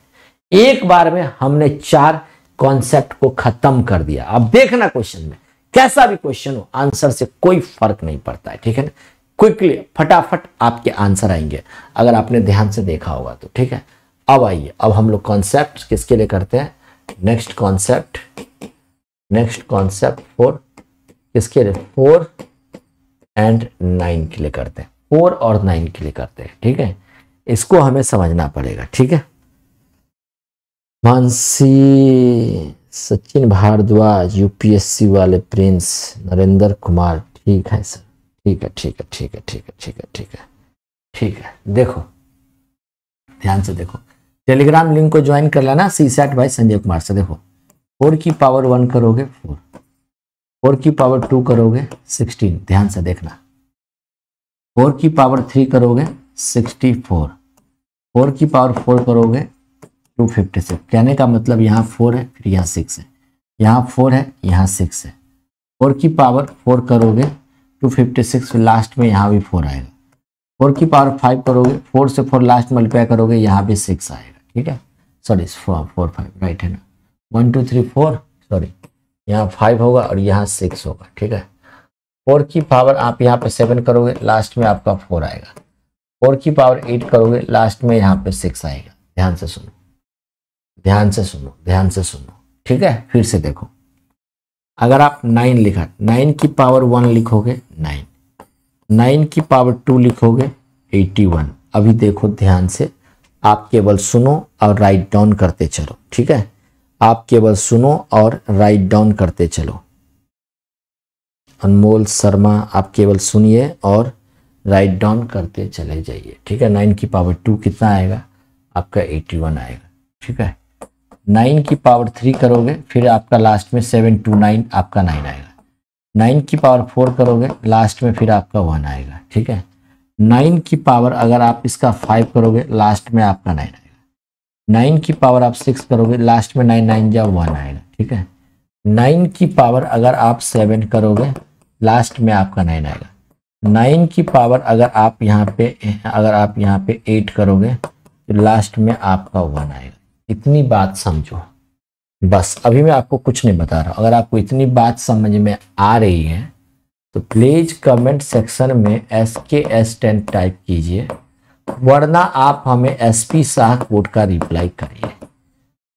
एक बार में हमने चार कॉन्सेप्ट को खत्म कर दिया अब देखना क्वेश्चन में कैसा भी क्वेश्चन हो आंसर से कोई फर्क नहीं पड़ता है ठीक है ना क्विकली फटाफट आपके आंसर आएंगे अगर आपने ध्यान से देखा होगा तो ठीक है अब आइए अब हम लोग कॉन्सेप्ट किसके लिए करते हैं next concept next concept four किसके लिए फोर एंड नाइन के लिए करते हैं फोर और नाइन के लिए करते हैं ठीक है इसको हमें समझना पड़ेगा ठीक है मानसी सचिन भारद्वाज यूपीएससी वाले प्रिंस नरेंद्र कुमार ठीक है सर ठीक है ठीक है ठीक है ठीक है ठीक है ठीक है ठीक है देखो ध्यान से देखो टेलीग्राम लिंक को ज्वाइन कर लेना सी सैट भाई संजय कुमार से देखो फोर की पावर वन करोगे फोर फोर की पावर टू करोगे सिक्सटीन ध्यान से देखना फोर की पावर थ्री करोगे सिक्सटी फोर फोर की पावर फोर करोगे टू फिफ्टी सिक्स कहने का मतलब यहाँ फोर है फिर यहाँ सिक्स है यहाँ फोर है यहाँ सिक्स है फोर की पावर फोर करोगे टू फिफ्टी सिक्स लास्ट में यहाँ भी फोर आएगा फोर की पावर फाइव करोगे फोर से फोर लास्ट मल्टीप्लाई करोगे यहाँ भी सिक्स आएगा ठीक है sorry four four five right है ना one two three four sorry यहाँ फाइव होगा और यहाँ सिक्स होगा ठीक है फोर की पावर आप यहाँ पे सेवन करोगे लास्ट में आपका फोर आएगा फोर की पावर एट करोगे लास्ट में यहाँ पे सिक्स आएगा ध्यान से सुनो ध्यान से सुनो ध्यान से सुनो ठीक है फिर से देखो अगर आप नाइन लिखा नाइन की पावर वन लिखोगे नाइन नाइन की पावर टू लिखोगे एट्टी वन अभी देखो ध्यान से आप केवल सुनो और राइट डाउन करते चलो ठीक है आप केवल सुनो और राइट डाउन करते चलो अनमोल शर्मा आप केवल सुनिए और राइट डाउन करते चले जाइए ठीक है नाइन की पावर टू कितना आएगा आपका एट्टी वन आएगा ठीक है नाइन की पावर थ्री करोगे फिर आपका लास्ट में सेवन टू नाइन आपका नाइन आएगा नाइन की पावर फोर करोगे लास्ट में फिर आपका वन आएगा ठीक है नाइन की पावर अगर आप इसका फाइव करोगे लास्ट में आपका नाइन आएगा नाइन की पावर आप सिक्स करोगे लास्ट में नाइन नाइन या वन आएगा ठीक है नाइन की पावर अगर आप सेवन करोगे लास्ट में आपका नाइन आएगा नाइन की पावर अगर आप यहाँ पे अगर आप यहाँ पे एट करोगे तो लास्ट में आपका वन आएगा इतनी बात समझो बस अभी मैं आपको कुछ नहीं बता रहा अगर आपको इतनी बात समझ में आ रही है तो प्लीज़ कमेंट सेक्शन में S K S ten type कीजिए वरना आप हमें एस पी शाह कोट का रिप्लाई करिए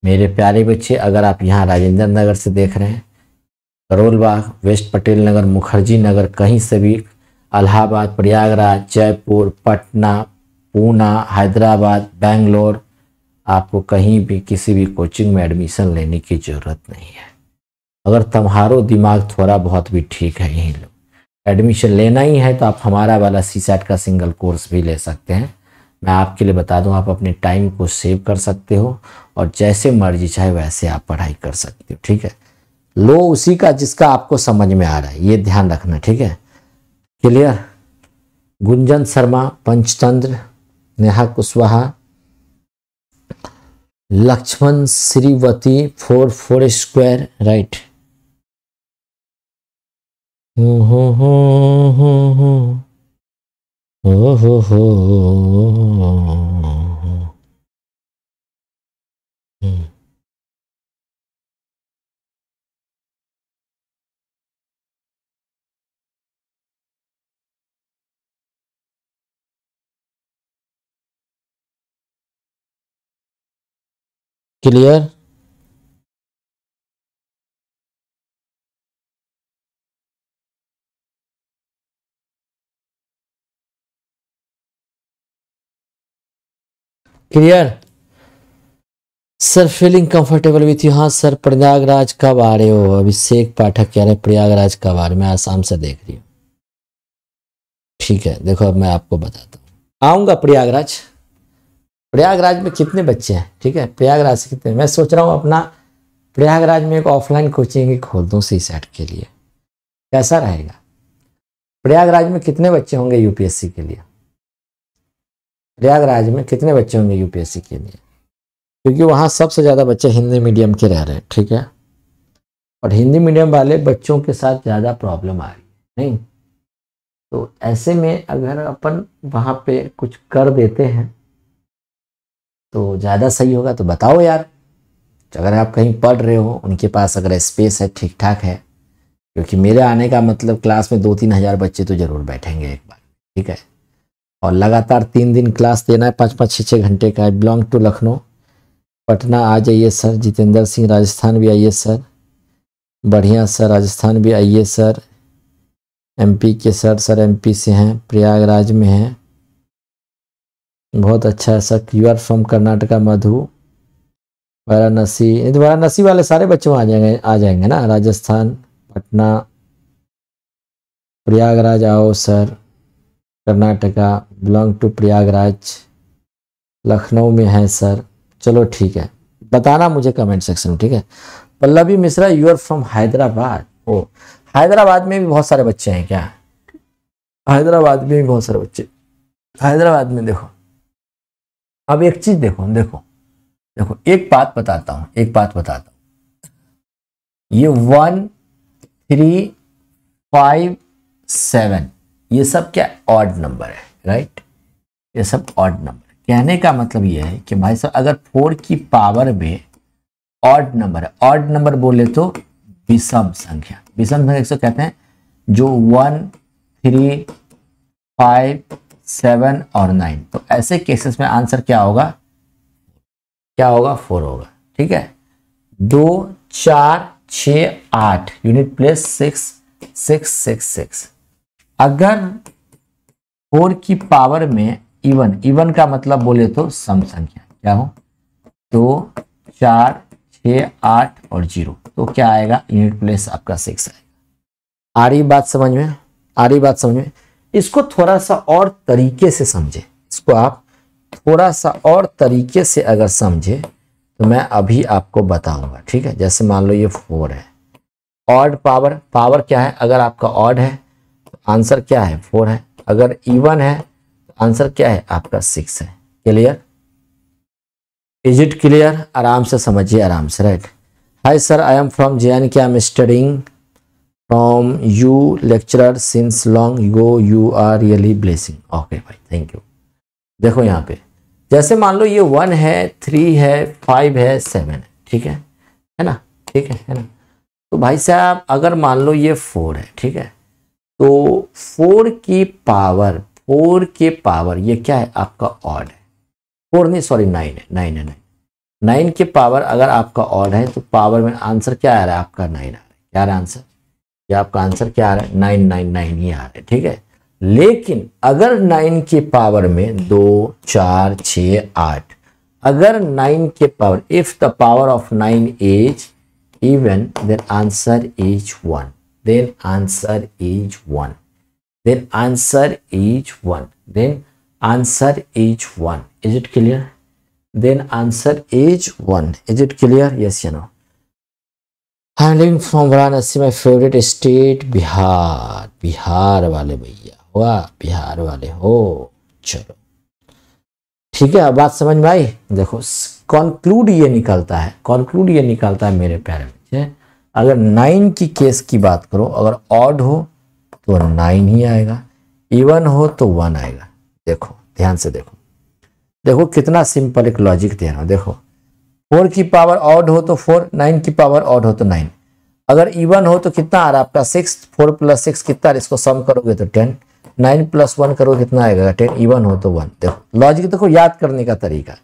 मेरे प्यारे बच्चे अगर आप यहाँ राजेंद्र नगर से देख रहे हैं करोल बाग वेस्ट पटेल नगर मुखर्जी नगर कहीं से भी अलाहाबाद प्रयागराज जयपुर पटना पूना हैदराबाद बेंगलोर आपको कहीं भी किसी भी कोचिंग में एडमिशन लेने की ज़रूरत नहीं है अगर तुम्हारो दिमाग थोड़ा बहुत भी ठीक है यहीं लोग एडमिशन लेना ही है तो आप हमारा वाला सी का सिंगल कोर्स भी ले सकते हैं मैं आपके लिए बता दूं आप अपने टाइम को सेव कर सकते हो और जैसे मर्जी चाहे वैसे आप पढ़ाई कर सकते हो ठीक है लो उसी का जिसका आपको समझ में आ रहा है ये ध्यान रखना ठीक है clear Gunjan Sharma Panchatantra Neha Kushwaha Lakshman Shrivati four four square right hmm clear clear sir feeling comfortable with you हाँ सर प्रयागराज कब आ रहे हो अभिषेक पाठक कह रहे हैं प्रयागराज कब आ रहे मैं आसाम से देख रही हूँ ठीक है देखो अब मैं आपको बताता हूँ आऊँगा प्रयागराज प्रयागराज में कितने बच्चे हैं ठीक है प्रयागराज से कितने मैं सोच रहा हूँ अपना प्रयागराज में एक ऑफलाइन कोचिंग खोल दूँ सी सेट के लिए कैसा रहेगा प्रयागराज में कितने बच्चे होंगे यूपीएससी के लिए प्रयागराज में कितने बच्चे होंगे यूपीएससी के लिए क्योंकि वहाँ सबसे ज़्यादा बच्चे हिंदी मीडियम के रह रहे हैं ठीक है और हिंदी मीडियम वाले बच्चों के साथ ज़्यादा प्रॉब्लम आ रही है नहीं तो ऐसे में अगर अपन वहाँ पे कुछ कर देते हैं तो ज़्यादा सही होगा तो बताओ यार तो अगर आप कहीं पढ़ रहे हो उनके पास अगर स्पेस है ठीक ठाक है क्योंकि मेरे आने का मतलब क्लास में दो तीन हज़ार बच्चे तो ज़रूर बैठेंगे एक बार ठीक है और लगातार तीन दिन क्लास देना है पाँच पाँच छः छः घंटे का बिलोंग टू लखनऊ पटना आ जाइए सर जितेंद्र सिंह राजस्थान भी आइए सर बढ़िया सर राजस्थान भी आइए सर एमपी के सर सर एमपी से हैं प्रयागराज में हैं बहुत अच्छा है sir you are from Karnataka Madhu Varanasi Varanasi वाले सारे बच्चों आ जाएंगे आ जाएंगे ना राजस्थान पटना प्रयागराज आओ sir Karnataka belong to Prayagraj Lucknow में है सर चलो ठीक है बताना मुझे कमेंट सेक्शन में ठीक है Pallavi Mishra you are from Hyderabad oh Hyderabad में भी बहुत सारे बच्चे हैं क्या हैदराबाद में भी बहुत सारे बच्चे हैदराबाद में देखो अब एक चीज देखो देखो देखो एक बात बताता हूं एक बात बताता हूं ये वन थ्री फाइव सेवन ये सब क्या ऑड नंबर है राइट ये सब ऑड नंबर कहने का मतलब ये है कि भाई साहब अगर फोर की पावर में ऑड नंबर है ऑड नंबर बोले तो विषम संख्या विषम संख्या कहते हैं जो वन थ्री फाइव सेवन और नाइन तो ऐसे केसेस में आंसर क्या होगा क्या होगा फोर होगा ठीक है दो चार छ आठ unit place six six six six अगर फोर की पावर में इवन इवन का मतलब बोले तो सम संख्या क्या हो दो चार छ आठ और जीरो तो क्या आएगा यूनिट प्लेस आपका सिक्स आएगा आ रही बात समझ में आ रही बात समझ में इसको थोड़ा सा और तरीके से समझे इसको आप थोड़ा सा और तरीके से अगर समझे तो मैं अभी आपको बताऊंगा ठीक है जैसे मान लो ये फोर है ऑड पावर पावर क्या है अगर आपका ऑड है तो आंसर क्या है फोर है अगर इवन है तो आंसर क्या है आपका सिक्स है क्लियर इज इट क्लियर आराम से समझिए आराम से right hi sir I am from J N K I am studying from you lecturer since long go you are really blessing okay भाई थैंक यू देखो यहाँ पे जैसे मान लो ये वन है थ्री है फाइव है सेवन है ठीक है है ना ठीक है है ना तो भाई साहब अगर मान लो ये फोर है ठीक है तो फोर की पावर फोर के पावर ये क्या है आपका ऑड है फोर नहीं सॉरी नाइन है नाइन है नाइन नाइन के पावर अगर आपका ऑड है तो पावर में आंसर क्या आ रहा है आपका नाइन आ रहा है क्या आ रहा है आंसर ये आपका आंसर क्या आ रहा है नाइन नाइन नाइन ही आ रहा है ठीक है लेकिन अगर नाइन के पावर में दो चार छ आठ अगर नाइन के power if the power of nine is even then answer is one then answer is one then answer is one then answer is one is it clear then answer is one is it clear yes या no handling from Varanasi my favourite state Bihar Bihar वाले भैया वाह बिहार वाले हो चलो ठीक है बात समझ में आई देखो कॉन्क्लूड ये निकलता है कॉन्क्लूड ये निकलता है मेरे प्यारे बच्चे अगर नाइन की केस की बात करो अगर ऑड हो तो नाइन ही आएगा इवन हो तो वन आएगा देखो ध्यान से देखो देखो कितना सिंपल एक लॉजिक दे रहा हूँ देखो फोर की पावर ऑड हो तो फोर नाइन की पावर ऑड हो तो नाइन अगर इवन हो तो कितना आ रहा है आपका सिक्स फोर प्लस सिक्स कितना इसको सम करोगे तो टेन नाइन प्लस वन करोगे कितना आएगा टेन इवन हो तो वन देखो लॉजिक देखो याद करने का तरीका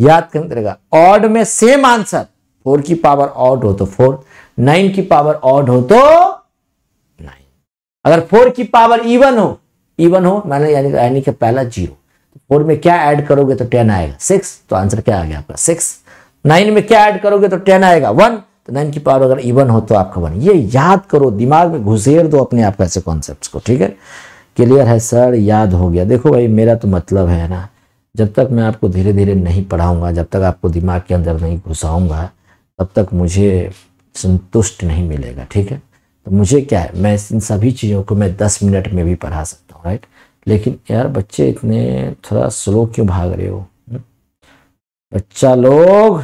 याद करने तरीका ऑड में सेम आंसर फोर की पावर ऑड हो तो फोर नाइन की पावर ऑड हो तो नाइन अगर फोर की पावर इवन हो इवन हो मैंने यानी यानी कि पहला जीरो तो फोर में क्या ऐड करोगे तो टेन आएगा सिक्स तो आंसर क्या आ गया आपका सिक्स नाइन में क्या ऐड करोगे तो टेन आएगा वन तो नाइन की पावर अगर इवन हो तो आपका वन ये याद करो दिमाग में घुसेर दो अपने आप ऐसे कॉन्सेप्ट को ठीक है क्लियर है सर याद हो गया देखो भाई मेरा तो मतलब है ना जब तक मैं आपको धीरे धीरे नहीं पढ़ाऊंगा जब तक आपको दिमाग के अंदर नहीं घुसाऊंगा तब तक मुझे संतुष्ट नहीं मिलेगा ठीक है तो मुझे क्या है मैं इन सभी चीज़ों को मैं दस मिनट में भी पढ़ा सकता हूँ राइट लेकिन यार बच्चे इतने थोड़ा स्लो क्यों भाग रहे हो बच्चा लोग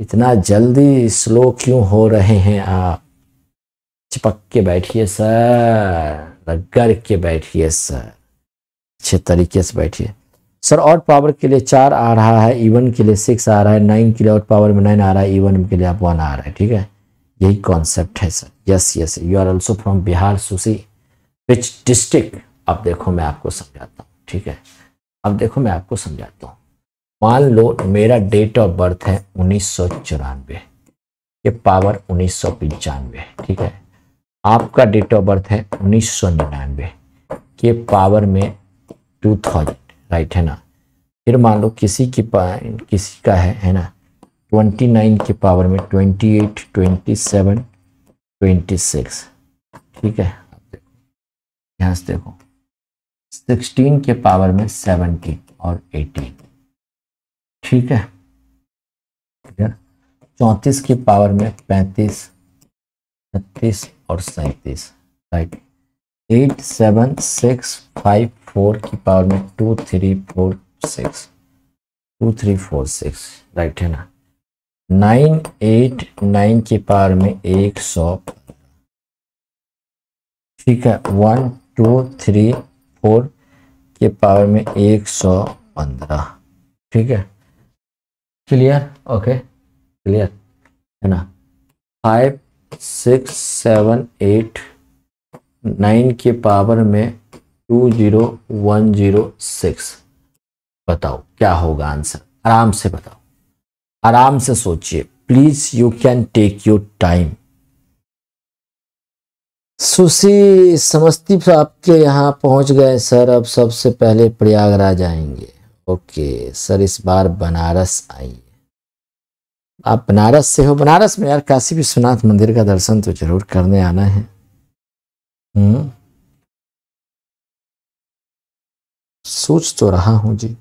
इतना जल्दी स्लो क्यों हो रहे हैं आप चिपक के बैठिए सर लगर के बैठिए सर अच्छे तरीके से बैठिए सर ऑट पावर के लिए चार आ रहा है इवन के लिए सिक्स आ रहा है नाइन के लिए ऑट पावर में नाइन आ रहा है इवन के लिए आप वन आ रहा है ठीक है यही कॉन्सेप्ट है sir yes yes you are also from Bihar सुसी विच डिस्ट्रिक्ट अब देखो मैं आपको समझाता हूँ ठीक है अब देखो मैं आपको समझाता हूँ मान लो मेरा डेट ऑफ बर्थ है उन्नीस ये पावर उन्नीस ठीक है आपका डेट ऑफ बर्थ है उन्नीस के पावर में टू थाउजेंड राइट है ना फिर मान लो किसी की किसी का है है ना 29 के पावर में 28, 27, 26 ठीक है ध्यान से देखो 16 के पावर में 17 और 18 ठीक है चौंतीस की पावर में पैंतीस छत्तीस और सैंतीस right eight seven six five four की पावर में two three four six two three four six right है ना नाइन एट नाइन के पावर में एक सौ ठीक है वन टू थ्री फोर के पावर में एक सौ पंद्रह ठीक है क्लियर ओके क्लियर है ना five six seven eight nine के पावर में two zero one zero six बताओ क्या होगा आंसर आराम से बताओ आराम से सोचिए please you can take your time सुशी समस्तीपुर आपके यहाँ पहुंच गए सर अब सबसे पहले प्रयागराज आएंगे ओके सर इस बार बनारस आइए आप बनारस से हो बनारस में यार काशी विश्वनाथ मंदिर का दर्शन तो जरूर करने आना है हम्म सोच तो रहा हूँ जी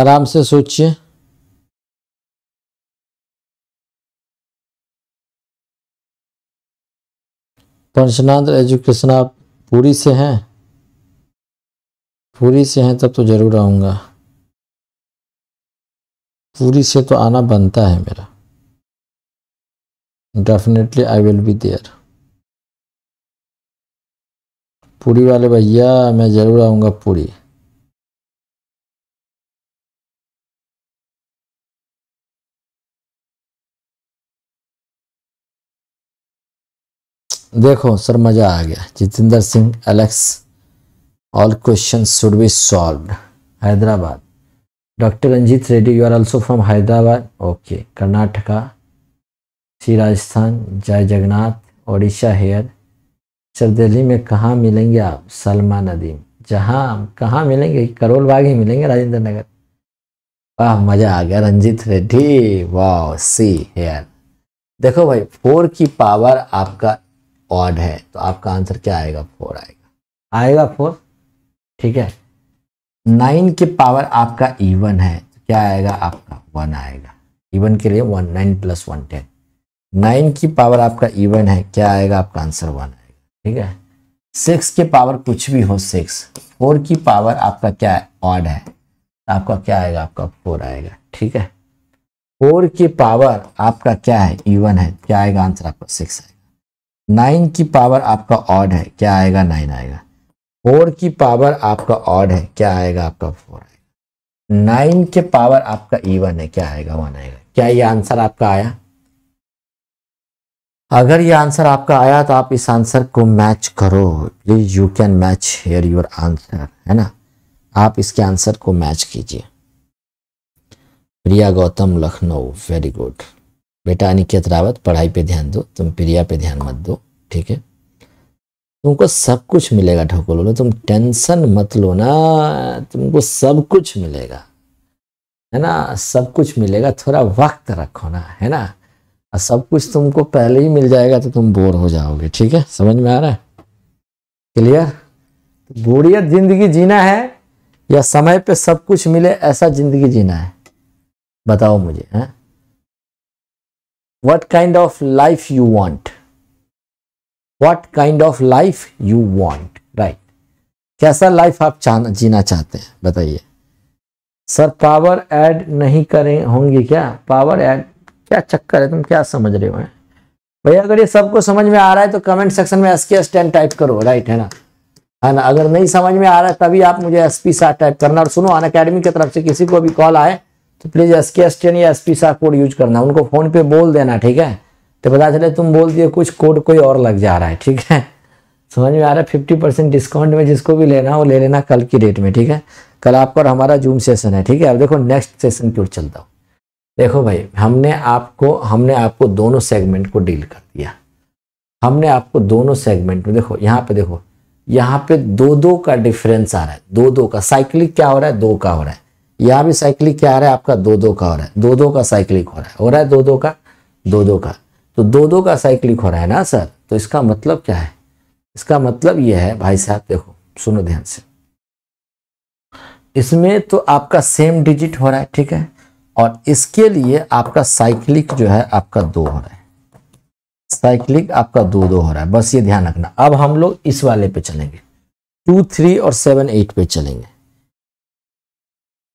आराम से सोचिए पंचनाथ एजुकेशन आप पूरी से हैं पूरी से हैं तब तो ज़रूर आऊँगा पूरी से तो आना बनता है मेरा definitely I will be there पूरी वाले भैया मैं ज़रूर आऊँगा पूरी देखो सर मज़ा आ गया Jitendra Singh Alex all question should be solve Hyderabad doctor Ranjit Reddy you are also from Hyderabad okay Karnataka Shri Rajasthan Jai Jagannath Odisha here sir Delhi में कहाँ मिलेंगे आप सलमा नदीम जहाँ कहाँ मिलेंगे करोल बाग ही मिलेंगे राजेंद्र नगर वाह मज़ा आ गया रंजीत रेड्डी वाह सी हेयर देखो भाई फोर की पावर आपका ऑड है तो आपका आंसर क्या आएगा फोर आएगा आएगा फोर ठीक है नाइन की पावर आपका इवन है तो क्या आएगा आपका वन आएगा इवन के लिए one nine plus one ten nine की पावर आपका इवन है क्या आएगा आपका आंसर वन आएगा ठीक है सिक्स के पावर कुछ भी हो सिक्स फोर की पावर आपका क्या है ऑड है तो आपका क्या आएगा आपका फोर आएगा ठीक है फोर की पावर आपका क्या है इवन है क्या आएगा आंसर आपका सिक्स आएगा नाइन की पावर आपका ऑड है क्या आएगा नाइन आएगा फोर की पावर आपका ऑड है क्या आएगा आपका फोर आएगा नाइन के पावर आपका इवन है क्या आएगा वन आएगा क्या ये आंसर आपका आया अगर ये आंसर आपका आया तो आप इस आंसर को मैच करो please you can match here your answer है ना आप इसके आंसर को मैच कीजिए प्रिया गौतम लखनऊ वेरी गुड बेटा अनिकेत रावत पढ़ाई पे ध्यान दो तुम प्रिया पे ध्यान मत दो ठीक है तुमको सब कुछ मिलेगा ठाकुर बोलो तुम टेंशन मत लो ना तुमको सब कुछ मिलेगा है ना सब कुछ मिलेगा थोड़ा वक्त रखो ना है ना और सब कुछ तुमको पहले ही मिल जाएगा तो तुम बोर हो जाओगे ठीक है समझ में आ रहा है क्लियर तो बोरियत जिंदगी जीना है या समय पे सब कुछ मिले ऐसा जिंदगी जीना है बताओ मुझे है हाँ? what kind of life you want what kind of life you want right कैसा लाइफ आप जीना चाहते हैं बताइए सर पावर ऐड नहीं करें होंगे क्या पावर ऐड क्या चक्कर है तुम क्या समझ रहे हो भैया अगर ये सबको समझ में आ रहा है तो कमेंट सेक्शन में S K S ten type करो राइट है ना है ना अगर नहीं समझ में आ रहा है तभी आप मुझे एस पी सा टाइप करना और सुनो अन अकेडमी की तरफ से किसी को भी कॉल आए तो please S K S ten या एस पी सा कोड यूज करना उनको फ़ोन पे बोल देना ठीक है तो पता चले तुम बोल दिए कुछ कोड कोई और लग जा रहा है ठीक है <laughs> समझ में आ रहा है फिफ्टी परसेंट डिस्काउंट में जिसको भी लेना हो ले लेना कल की डेट में ठीक है कल आपका और हमारा जूम सेशन है ठीक है अब देखो नेक्स्ट सेशन की ओर चलता हूँ देखो भाई हमने आपको हमने आपको दोनों सेगमेंट को डील कर दिया हमने आपको दोनों सेगमेंट में देखो यहाँ पे देखो यहाँ पे दो दो का डिफरेंस आ रहा है दो दो का साइकिलिक क्या हो रहा है दो का हो रहा है यहां भी साइक्लिक क्या आ रहा है आपका दो दो का हो रहा है दो दो का साइक्लिक हो रहा है हो रहा है दो दो का दो दो का तो दो दो का साइक्लिक हो रहा है ना सर तो इसका मतलब क्या है इसका मतलब यह है भाई साहब देखो सुनो ध्यान से इसमें तो आपका सेम डिजिट हो रहा है ठीक है और इसके लिए आपका साइक्लिक जो है आपका दो हो रहा है साइक्लिक आपका दो दो हो रहा है बस ये ध्यान रखना अब हम लोग इस वाले पे चलेंगे टू थ्री और सेवन एट पे चलेंगे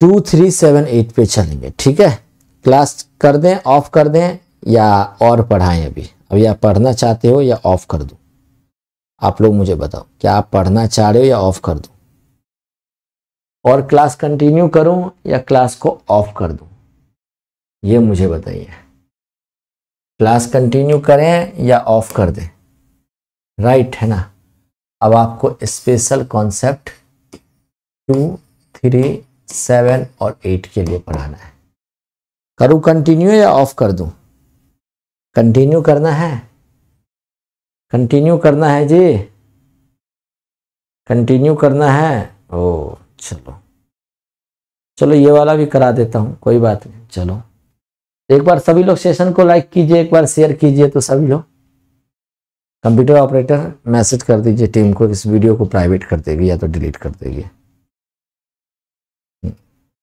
टू थ्री सेवन एट पे चलेंगे ठीक है क्लास कर दें ऑफ कर दें या और पढ़ाएं अभी अभी आप पढ़ना चाहते हो या ऑफ कर दूँ आप लोग मुझे बताओ क्या आप पढ़ना चाह रहे हो या ऑफ कर दूँ और क्लास कंटिन्यू करूं या क्लास को ऑफ कर दूं ये मुझे बताइए क्लास कंटिन्यू करें या ऑफ कर दें राइट है ना अब आपको special concept two three seven और एट के लिए पढ़ाना है करूँ कंटिन्यू या ऑफ कर दूँ कंटिन्यू करना है कंटिन्यू करना है जी कंटिन्यू करना है ओ चलो चलो ये वाला भी करा देता हूँ कोई बात नहीं चलो एक बार सभी लोग सेशन को लाइक कीजिए एक बार शेयर कीजिए तो सभी लोग कंप्यूटर ऑपरेटर मैसेज कर दीजिए टीम को इस वीडियो को प्राइवेट कर देगी या तो डिलीट कर देगी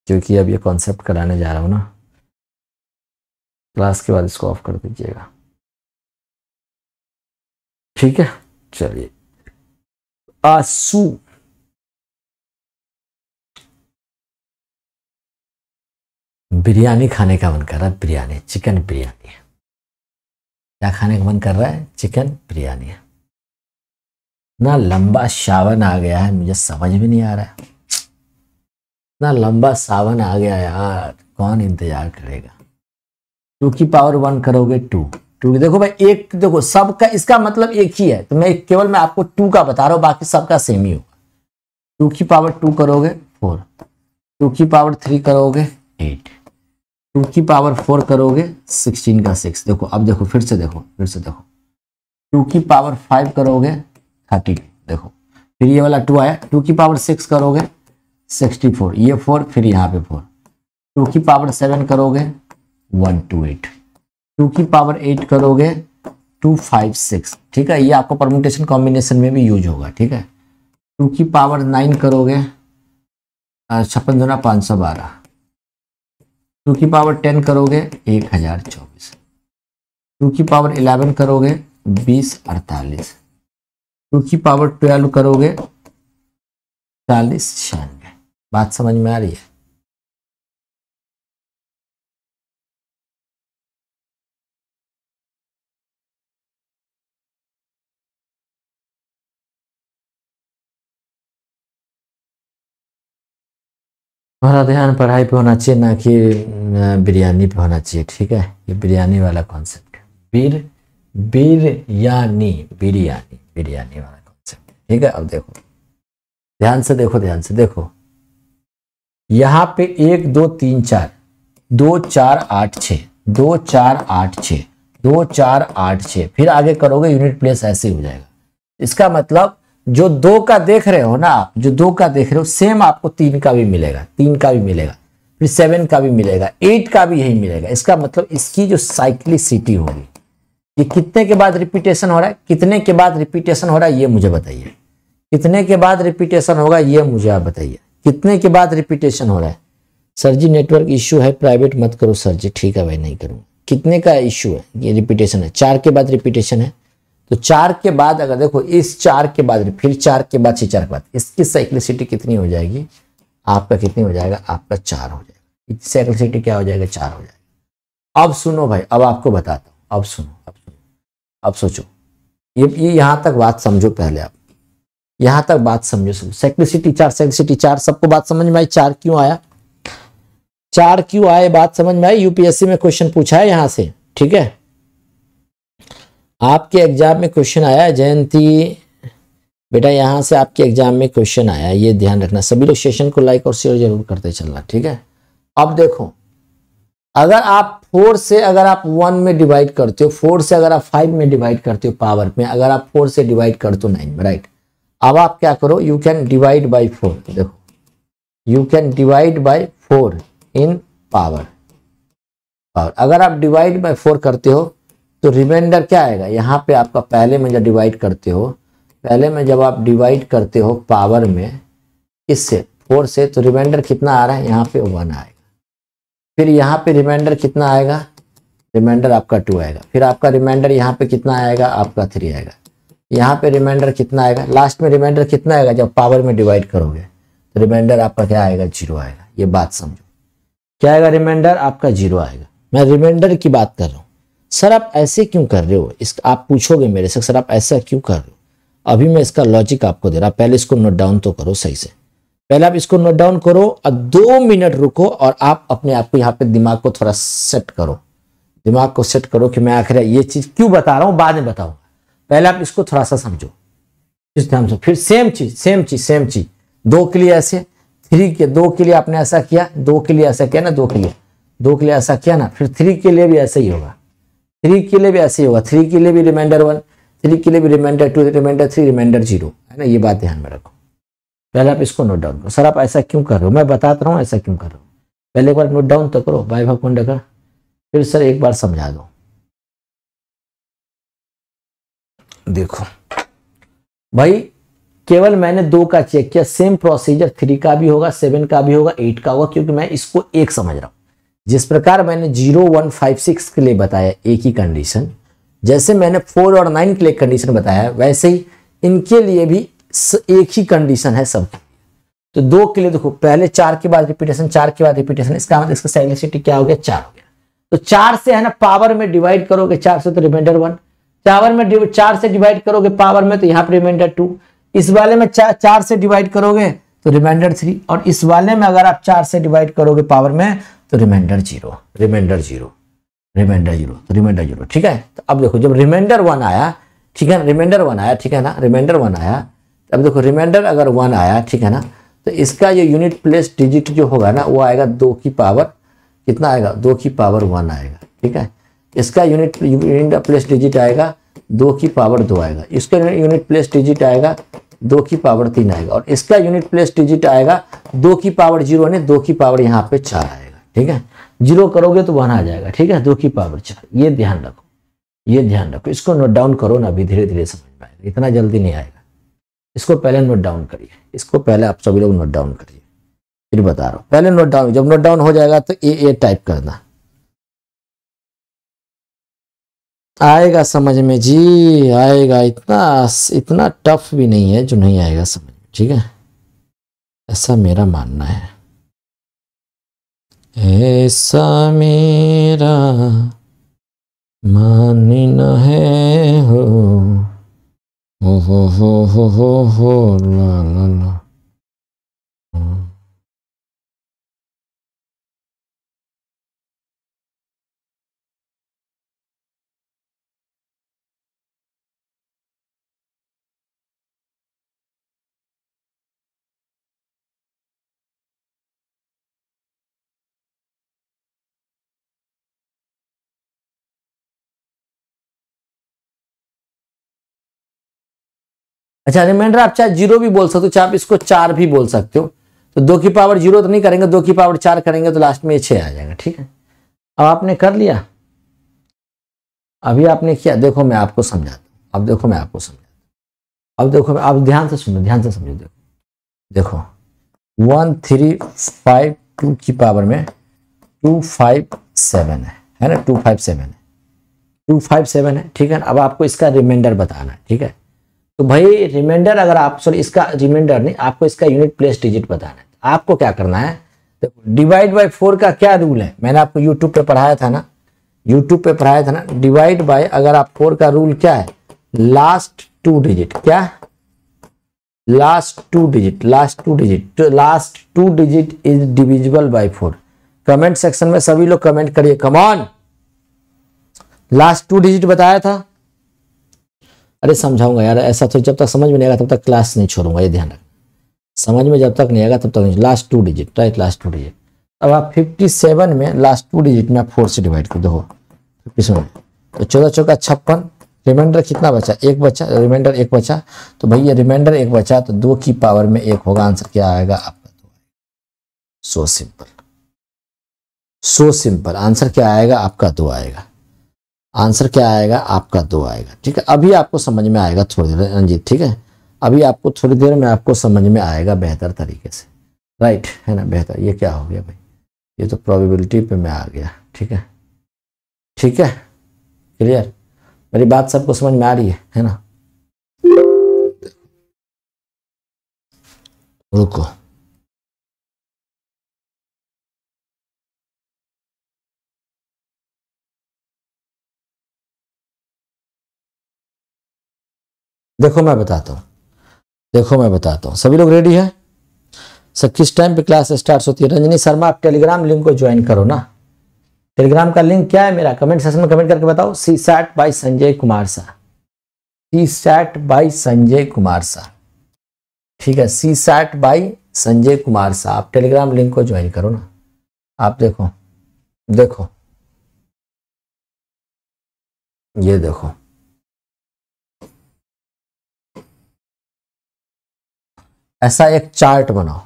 क्योंकि अब ये कॉन्सेप्ट कराने जा रहा हूँ ना क्लास के बाद इसको ऑफ कर दीजिएगा ठीक है चलिए आसू बिरयानी खाने का मन कर रहा है बिरयानी चिकन बिरयानी क्या खाने का मन कर रहा है चिकन बिरयानी ना लंबा शावन आ गया है मुझे समझ भी नहीं आ रहा है इतना लंबा सावन आ गया यार कौन इंतजार करेगा टू की पावर वन करोगे टू टू देखो भाई एक देखो सबका इसका मतलब एक ही है तो मैं केवल मैं आपको टू का बता रहा हूँ बाकी सबका सेम ही होगा टू की पावर टू करोगे फोर टू की पावर थ्री करोगे एट टू की पावर फोर करोगे सिक्सटीन का सिक्स देखो अब देखो फिर से देखो फिर से देखो टू की पावर फाइव करोगे थर्टी देखो फिर ये वाला टू आया टू की पावर सिक्स करोगे सिक्सटी फोर ये फोर फिर यहाँ पे फोर टू की पावर सेवन करोगे वन टू एट टू की पावर एट करोगे टू फाइव सिक्स ठीक है ये आपको परमुटेशन कॉम्बिनेशन में भी यूज होगा ठीक है टू की पावर नाइन करोगे छप्पन दुना पाँच सौ बारह टू की पावर टेन करोगे एक हज़ार चौबीस टू की पावर इलेवन करोगे बीस अड़तालीस टू की पावर ट्वेल्व करोगे चालीस छियानवे बात समझ में आ रही है हमारा ध्यान पढ़ाई पे होना चाहिए ना कि बिरयानी पे होना चाहिए ठीक है ये बिरयानी वाला कॉन्सेप्ट बीर बिरयानी बिरयानी बिरयानी वाला कॉन्सेप्ट ठीक है अब देखो ध्यान से देखो ध्यान से देखो यहां पे एक दो तीन चार दो चार आठ छ दो चार आठ छ दो चार आठ छ फिर आगे करोगे यूनिट प्लेस ऐसे हो जाएगा इसका मतलब जो दो का देख रहे हो ना आप जो दो का देख रहे हो सेम आपको तीन का भी मिलेगा तीन का भी मिलेगा फिर सेवन का भी मिलेगा एट का भी यही मिलेगा इसका मतलब इसकी जो साइक्लिसिटी होगी ये कितने के बाद रिपीटेशन हो रहा है कितने के बाद रिपीटेशन हो रहा है ये मुझे बताइए कितने के बाद रिपीटेशन होगा ये मुझे आप बताइए कितने के बाद रिपीटेशन हो रहा है सर जी नेटवर्क इश्यू है प्राइवेट मत करो सर जी ठीक है भाई नहीं करूँ कितने का इश्यू है ये रिपीटेशन है चार के बाद रिपीटेशन है तो चार के बाद अगर देखो इस चार के बाद फिर चार के बाद छः चार के बाद इसकी साइक्लिसिटी कितनी हो जाएगी आपका कितनी हो जाएगा आपका चार हो जाएगा साइक्लिसिटी क्या हो जाएगा चार हो जाएगा अब सुनो भाई अब आपको बताता हूँ अब सुनो अब सुनो अब सोचो ये ये यहाँ तक बात समझो पहले आप यहां तक बात समझो सब चार सेक्ट्रिसिटी चार सबको बात समझ में आई चार क्यों आया चार क्यों आए बात समझ में आई यूपीएससी में क्वेश्चन पूछा है यहां से ठीक है आपके एग्जाम में क्वेश्चन आया जयंती बेटा यहाँ से आपके एग्जाम में क्वेश्चन आया ये ध्यान रखना सभी लोग सेशन को लाइक और शेयर जरूर करते चलना ठीक है अब देखो अगर आप फोर से अगर आप वन में डिवाइड करते हो फोर से अगर आप फाइव में डिवाइड करते हो पावर में अगर आप फोर से डिवाइड करते हो नाइन में राइट अब आप क्या करो you can divide by four देखो you can divide by four in power power अगर आप डिवाइड बाई फोर करते हो तो रिमाइंडर क्या आएगा यहाँ पे आपका पहले में जब डिवाइड करते हो पहले में जब आप डिवाइड करते हो पावर में इससे फोर से तो रिमाइंडर कितना आ रहा है यहाँ पे वन आएगा फिर यहाँ पे रिमाइंडर कितना आएगा रिमाइंडर आपका टू आएगा फिर आपका रिमाइंडर यहाँ पे कितना आएगा आपका थ्री आएगा यहाँ पे रिमाइंडर कितना आएगा लास्ट में रिमाइंडर कितना आएगा जब पावर में डिवाइड करोगे तो रिमाइंडर आपका क्या आएगा जीरो आएगा ये बात समझो क्या आएगा रिमाइंडर आपका जीरो आएगा मैं रिमाइंडर की बात कर रहा हूँ सर आप ऐसे क्यों कर रहे हो इस आप पूछोगे मेरे से सर आप ऐसा क्यों कर रहे हो अभी मैं इसका लॉजिक आपको दे रहा पहले इसको नोट डाउन तो करो सही से पहले आप इसको नोट डाउन करो और दो मिनट रुको और आप अपने आप को यहाँ पे दिमाग को थोड़ा सेट करो दिमाग को सेट करो कि मैं आखिर ये चीज़ क्यों बता रहा हूँ बाद में बताऊंगा पहले आप इसको थोड़ा सा समझो इस ध्यान से फिर सेम चीज सेम चीज सेम चीज दो के लिए ऐसे थ्री के दो के लिए आपने ऐसा किया दो के लिए ऐसा किया ना दो के लिए दो के लिए ऐसा किया ना फिर थ्री के लिए भी ऐसा ही होगा थ्री के लिए भी ऐसे ही होगा थ्री के लिए भी रिमाइंडर वन थ्री के लिए भी reminder two reminder three reminder zero है ना ये बात ध्यान में रखो पहले आप इसको नोट डाउन करो सर आप ऐसा क्यों कर रहे हो मैं बताता तो रहा हूँ ऐसा क्यों कर रहा हूँ पहले एक बार नोट डाउन तो करो बाय भगवंडा कर फिर सर एक बार समझा दो देखो भाई केवल मैंने दो का चेक किया सेम प्रोसीजर थ्री का भी होगा सेवन का भी होगा एट का होगा क्योंकि मैं इसको एक समझ रहा हूं जिस प्रकार मैंने जीरो वन फाइव सिक्स के लिए बताया एक ही कंडीशन जैसे मैंने फोर और नाइन के लिए कंडीशन बताया वैसे ही इनके लिए भी एक ही कंडीशन है सब तो दो के लिए देखो पहले चार के बाद रिपीटेशन चार के बाद रिपीटेशन इसका मतलब इसका सैलिसिटी क्या हो गया चार हो गया तो चार से है ना पावर में डिवाइड करोगे चार से तो रिमाइंडर वन पावर में चार से डिवाइड करोगे पावर में तो यहाँ पर रिमाइंडर टू इस वाले में चा, चार से डिवाइड करोगे तो रिमाइंडर थ्री और इस वाले में अगर आप चार से डिवाइड करोगे पावर में तो reminder zero reminder zero reminder zero reminder zero ठीक है तो अब देखो जब रिमाइंडर वन आया ठीक है रिमाइंडर वन आया ठीक है ना रिमाइंडर वन आया अब देखो रिमाइंडर अगर वन आया ठीक है ना तो इसका जो यूनिट प्लेस डिजिट जो होगा ना वो आएगा दो की पावर कितना आएगा दो की पावर वन आएगा ठीक है इसका यूनिट यूनिट प्लेस डिजिट आएगा दो की पावर दो आएगा इसका यूनिट प्लेस डिजिट आएगा दो की पावर तीन आएगा और इसका यूनिट प्लेस डिजिट आएगा दो की पावर जीरो यानी दो की पावर यहाँ पे चार आएगा ठीक है जीरो करोगे तो वन आ जाएगा ठीक है दो की पावर चार ये ध्यान रखो ये ध्यान रखो इसको नोट डाउन करो ना अभी धीरे धीरे समझ में आएगा इतना जल्दी नहीं आएगा इसको पहले नोट डाउन करिए इसको पहले आप सभी लोग नोट डाउन करिए फिर बता रहा हूँ पहले नोट डाउन जब नोट डाउन हो जाएगा तो ए ए टाइप करना आएगा समझ में जी आएगा इतना इतना टफ भी नहीं है जो नहीं आएगा समझ में ठीक है ऐसा मेरा मानना है ऐसा मेरा मानना है हो हो हो हो हो, हो, ला ला ला अच्छा रिमाइंडर आप चाहे जीरो भी बोल सकते हो चाहे आप इसको चार भी बोल सकते हो तो दो की पावर जीरो तो नहीं करेंगे दो की पावर चार करेंगे तो लास्ट में ये छः आ जाएगा ठीक है अब आपने कर लिया अभी आपने किया देखो मैं आपको समझाता हूँ अब देखो मैं आपको समझाता हूँ अब देखो मैं आप ध्यान से सुनो ध्यान से समझो देखो देखो वन थ्री फाइव टू की पावर में टू फाइव सेवन है है ना टू फाइव सेवन है टू फाइव सेवन है ठीक है अब आपको इसका रिमाइंडर बताना है ठीक है तो भाई रिमाइंडर अगर आप सॉरी इसका रिमाइंडर नहीं आपको इसका यूनिट प्लेस डिजिट बताना है आपको क्या करना है देखो डिवाइड बाय फोर का क्या रूल है मैंने आपको यूट्यूब पे पढ़ाया था ना यूट्यूब पे पढ़ाया था ना डिवाइड बाय अगर आप फोर का रूल क्या है लास्ट टू डिजिट क्या last two digit last two digit last two digit is divisible by four comment section में सभी लोग कमेंट करिए कमॉन लास्ट टू डिजिट बताया था अरे समझाऊंगा यार ऐसा तो जब तक समझ में नहीं आएगा तब तक क्लास नहीं छोड़ूंगा ये ध्यान रख समझ में जब तक नहीं आएगा तब तक नहीं last two digit right last two digit अब आप फिफ्टी सेवन में लास्ट टू डिजिट में आप फोर से डिवाइड कर दो फिफ्टी सेवन तो चौदह चौका छप्पन रिमाइंडर कितना बचा एक बचा रिमाइंडर एक बचा तो भैया रिमाइंडर एक बचा तो दो की पावर में एक होगा आंसर क्या आएगा आपका दो so simple so simple answer क्या आएगा आपका दो आएगा आंसर क्या आएगा आपका दो आएगा ठीक है अभी आपको समझ में आएगा थोड़ी देर रंजीत हाँ ठीक है अभी आपको थोड़ी देर में आपको समझ में आएगा बेहतर तरीके से राइट है ना बेहतर ये क्या हो गया भाई ये तो प्रोबेबिलिटी पे मैं आ गया ठीक है ठीक है क्लियर मेरी बात सबको समझ में आ रही है है ना रुको देखो मैं बताता हूँ देखो मैं बताता हूँ सभी लोग रेडी है सर किस टाइम पे क्लास स्टार्ट होती है रंजनी शर्मा आप टेलीग्राम लिंक को ज्वाइन करो ना टेलीग्राम का लिंक क्या है मेरा कमेंट सेक्शन में कमेंट करके बताओ C SAT by Sanjay Kumar Shah C SAT by Sanjay Kumar Shah ठीक है C SAT by Sanjay Kumar Shah आप टेलीग्राम लिंक को ज्वाइन करो ना आप देखो देखो ये देखो ऐसा एक चार्ट बनाओ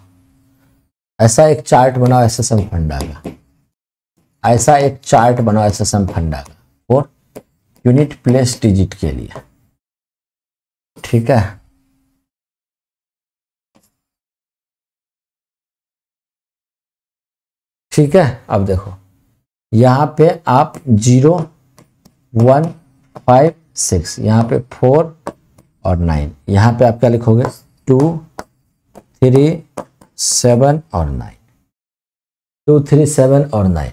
ऐसा एक चार्ट बनाओ एस एस एम फंडा का ऐसा एक चार्ट बनाओ एस एस एम फंडा का और यूनिट प्लेस डिजिट के लिए ठीक है ठीक है अब देखो यहां पे आप जीरो वन फाइव सिक्स यहां पे फोर और नाइन यहां पे आप क्या लिखोगे टू थ्री सेवन और नाइन टू थ्री सेवन और नाइन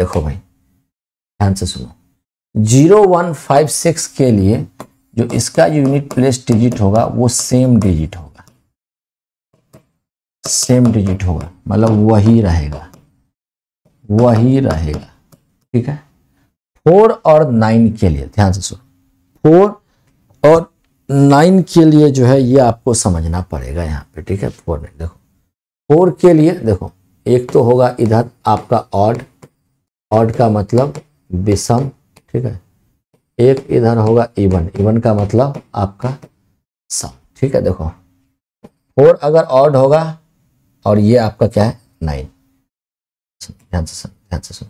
देखो भाई ध्यान से सुनो जीरो वन फाइव सिक्स के लिए जो इसका यूनिट प्लेस डिजिट होगा वो सेम डिजिट होगा सेम डिजिट होगा मतलब वही रहेगा वही रहेगा ठीक है फोर और नाइन के लिए ध्यान से सुनो फोर और नाइन के लिए जो है ये आपको समझना पड़ेगा यहाँ पे ठीक है फोर में देखो फोर के लिए देखो एक तो होगा इधर आपका ऑड ऑड का मतलब विषम ठीक है एक इधर होगा इवन इवन का मतलब आपका सम ठीक है देखो फोर अगर ऑड होगा और ये आपका क्या है नाइन ध्यान से सुन ध्यान से सुन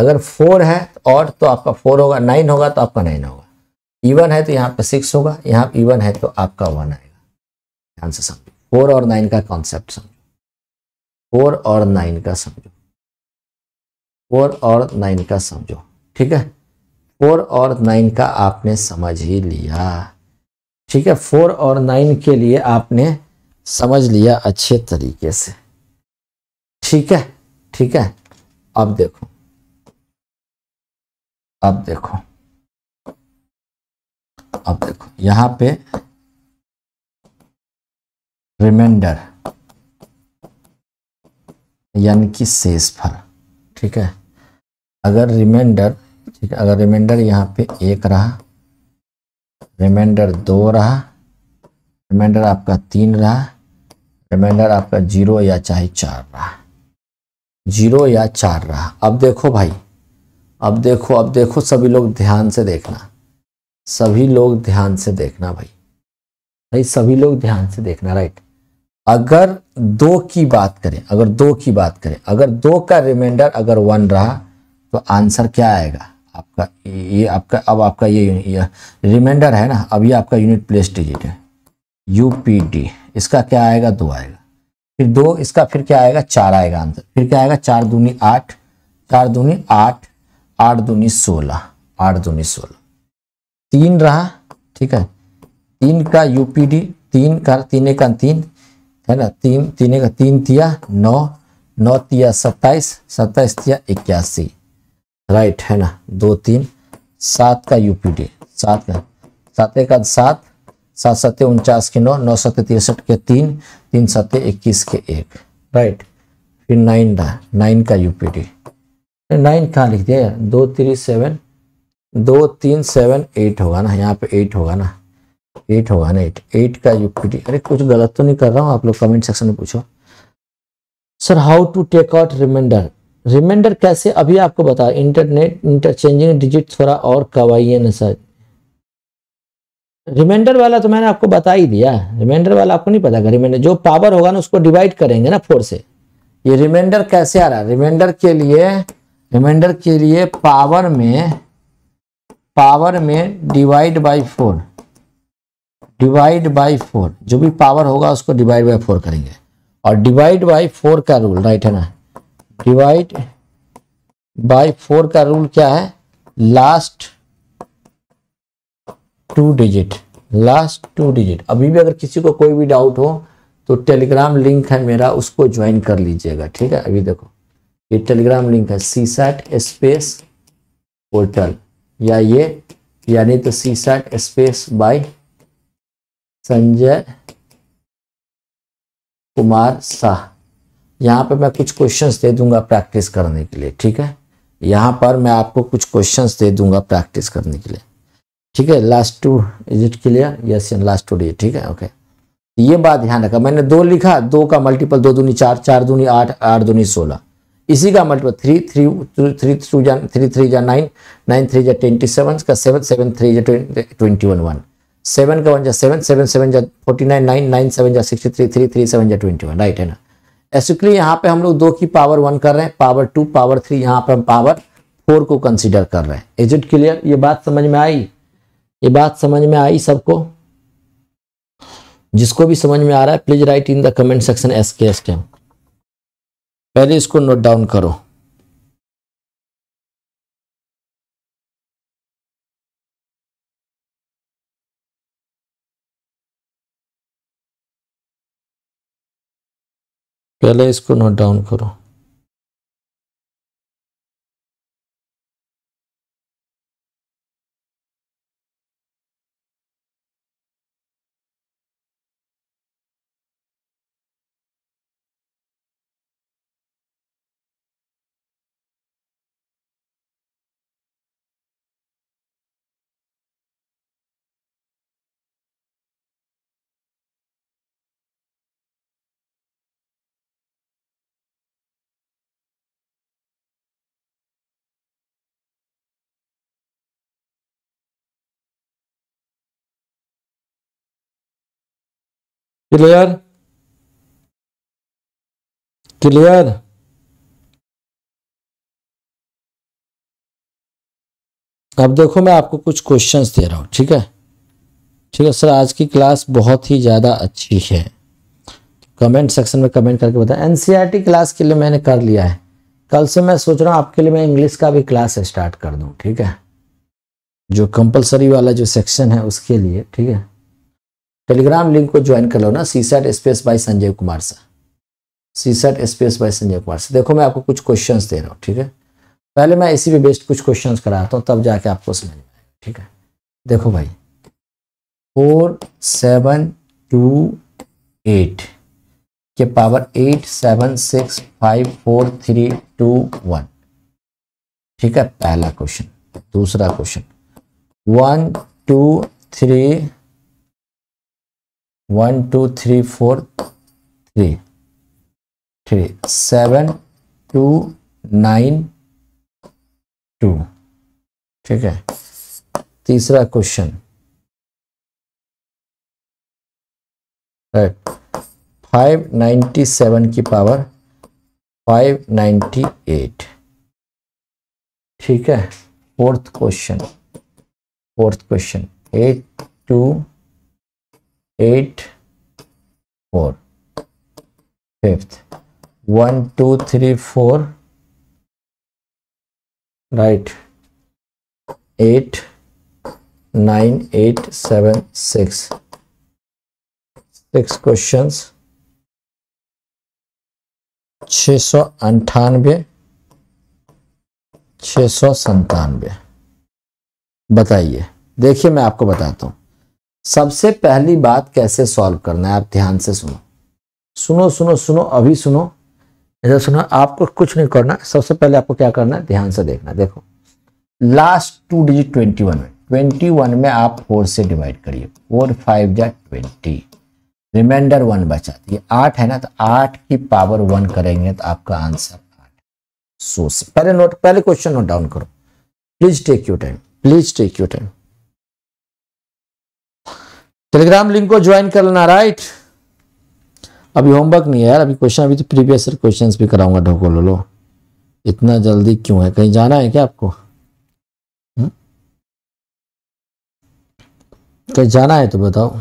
अगर फोर है ऑड तो आपका फोर होगा नाइन होगा तो आपका नाइन होगा इवन e है तो यहाँ पे सिक्स होगा यहाँ इवन e है तो आपका वन आएगा ध्यान से समझो फोर और नाइन का कॉन्सेप्ट समझो फोर और नाइन का समझो फोर और नाइन का समझो ठीक है फोर और नाइन का आपने समझ ही लिया ठीक है फोर और नाइन के लिए आपने समझ लिया अच्छे तरीके से ठीक है ठीक है अब देखो अब देखो अब देखो यहाँ पे रिमाइंडर यानी कि शेष फल ठीक है अगर रिमाइंडर ठीक है अगर रिमाइंडर यहाँ पे एक रहा रिमाइंडर दो रहा रिमाइंडर आपका तीन रहा रिमाइंडर आपका जीरो या चाहे चार रहा जीरो या चार रहा अब देखो भाई अब देखो अब देखो सभी लोग ध्यान से देखना सभी लोग ध्यान से देखना भाई भाई सभी लोग ध्यान से देखना राइट अगर दो की बात करें अगर दो की बात करें अगर दो का रिमाइंडर अगर वन रहा तो आंसर क्या आएगा आपका ये आपका अब आपका ये, ये रिमाइंडर है ना अब ये आपका यूनिट प्लेस डिजिट है यू पी डी इसका क्या आएगा दो आएगा फिर दो इसका फिर क्या आएगा चार आएगा आंसर फिर क्या आएगा चार दूनी आठ चार दूनी आठ आठ दूनी सोलह आठ दूनी सोलह तीन रहा ठीक है तीन का यूपीडी तीन का तीन एक तीन है ना तीन तीन का तीन तिया नौ नौ तिया सत्ताईस सत्ताईस तिया इक्यासी राइट है ना दो तीन सात का यूपीडी सात का सात एक सात सात सत्य उनचास के नौ नौ सत्य तिरसठ के तीन तीन सत्य इक्कीस के एक राइट फिर नाइन रहा नाइन का यूपीडी नाइन कहाँ लिख दिया दो थ्री सेवन दो तीन सेवन एट होगा ना यहाँ पे एट होगा ना एट होगा ना एट एट का यूपीटी अरे कुछ गलत तो नहीं कर रहा हूँ आप लोग कमेंट सेक्शन में पूछो sir how to take out reminder reminder कैसे अभी आपको बता इंटरनेट इंटरचेंजिंग डिजिट थोड़ा और कवाइए ना सर रिमाइंडर वाला तो मैंने आपको बता ही दिया रिमाइंडर वाला आपको नहीं पता रिमाइंडर जो पावर होगा ना उसको डिवाइड करेंगे ना फोर से ये रिमाइंडर कैसे आ रहा है रिमाइंडर के लिए रिमाइंडर के लिए पावर में पावर में divide by four divide by four जो भी पावर होगा उसको डिवाइड बाई फोर करेंगे और डिवाइड बाई फोर का रूल राइट है ना डिवाइड बाई फोर का रूल क्या है last two digit last two digit अभी भी अगर किसी को कोई भी डाउट हो तो टेलीग्राम लिंक है मेरा उसको ज्वाइन कर लीजिएगा ठीक है अभी देखो ये टेलीग्राम लिंक है सी सैट स्पेस पोर्टल या ये यानी तो C set space by Sanjay Kumar Shah यहाँ पर मैं कुछ क्वेश्चंस दे दूंगा प्रैक्टिस करने के लिए ठीक है यहाँ पर मैं आपको कुछ क्वेश्चंस दे दूंगा प्रैक्टिस करने के लिए ठीक है last two is it clear yes and last two day ठीक है ओके ये बात ध्यान रखा मैंने दो लिखा दो का मल्टीपल दो दूनी चार चार दूनी आठ आठ दूनी सोलह इसी का multiple three three three two जा थ्री थ्री जा नाइन नाइन थ्री जा ट्वेंटी सेवन का सेवन सेवन थ्री जा ट्वेंटी वन वन सेवन का वन जा सेवन सेवन सेवन जा forty nine nine nine seven जा sixty three three three seven जा ट्वेंटी वन राइट है ना एसिकली यहाँ पे हम लोग दो की पावर वन कर रहे हैं पावर टू पावर थ्री यहाँ पर हम पावर फोर को कंसिडर कर रहे हैं इज इट क्लियर ये बात समझ में आई ये बात समझ में आई सबको जिसको भी समझ में आ रहा है please write in the comment section S K S ten पहले इसको नोट डाउन करो पहले इसको नोट डाउन करो क्लियर क्लियर अब देखो मैं आपको कुछ क्वेश्चंस दे रहा हूँ ठीक है ठीक है सर आज की क्लास बहुत ही ज़्यादा अच्छी है कमेंट सेक्शन में कमेंट करके बताएं एनसीईआरटी क्लास e के लिए मैंने कर लिया है कल से मैं सोच रहा हूँ आपके लिए मैं इंग्लिश का भी क्लास स्टार्ट कर दूँ ठीक है जो कंपलसरी वाला जो सेक्शन है उसके लिए ठीक है टेलीग्राम लिंक को ज्वाइन कर लो ना C set space by Sanjay Kumar Shah C set space by Sanjay Kumar Shah देखो मैं आपको कुछ क्वेश्चन दे रहा हूँ ठीक है पहले मैं इसी पे बेस्ड कुछ क्वेश्चन कराता हूँ तब जाके आपको समझ में ठीक है देखो भाई फोर सेवन टू एट के power eight seven six five four three two one ठीक है पहला क्वेश्चन दूसरा question one two three one two three four three three seven two nine two ठीक है तीसरा question right five ninety seven की power five ninety eight ठीक है fourth question fourth question eight two eight four fifth one two three four right eight nine eight seven six six question छ सौ अंठानवे छ सौ संतानवे बताइए देखिए मैं आपको बताता हूं सबसे पहली बात कैसे सॉल्व करना है आप ध्यान से सुनो सुनो सुनो सुनो अभी सुनो इधर सुनो आपको कुछ नहीं करना सबसे पहले आपको क्या करना है ध्यान से देखना देखो last two digit twenty one में ट्वेंटी वन में आप फोर से डिवाइड करिए फोर फाइव या ट्वेंटी रिमाइंडर वन बचा ये आठ है ना तो आठ की पावर वन करेंगे तो आपका आंसर आठ सो से पहले नोट पहले क्वेश्चन नोट डाउन करो please take you time please take you time Telegram link को ज्वाइन कर लेना राइट अभी होमवर्क नहीं है यार अभी क्वेश्चन अभी तो प्रीवियस क्वेश्चन भी कराऊंगा ढोको लो लो इतना जल्दी क्यों है कहीं जाना है क्या आपको हुँ? हम्म? कहीं जाना है तो बताओ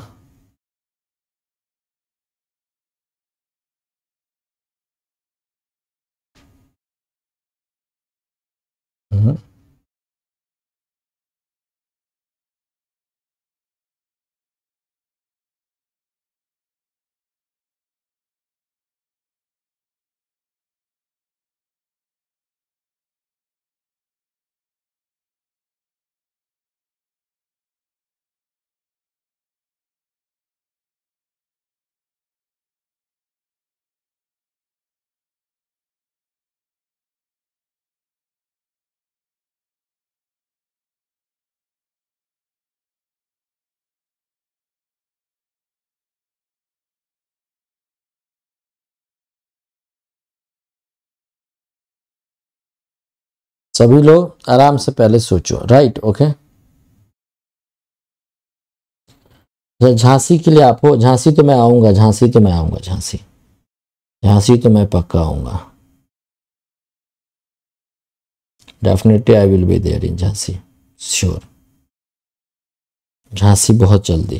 सभी लोग आराम से पहले सोचो राइट ओके झांसी के लिए आपको झांसी तो मैं आऊंगा झांसी तो मैं आऊंगा झांसी झांसी तो मैं पक्का आऊंगा definitely I will be there in Jhansi sure Jhansi बहुत जल्दी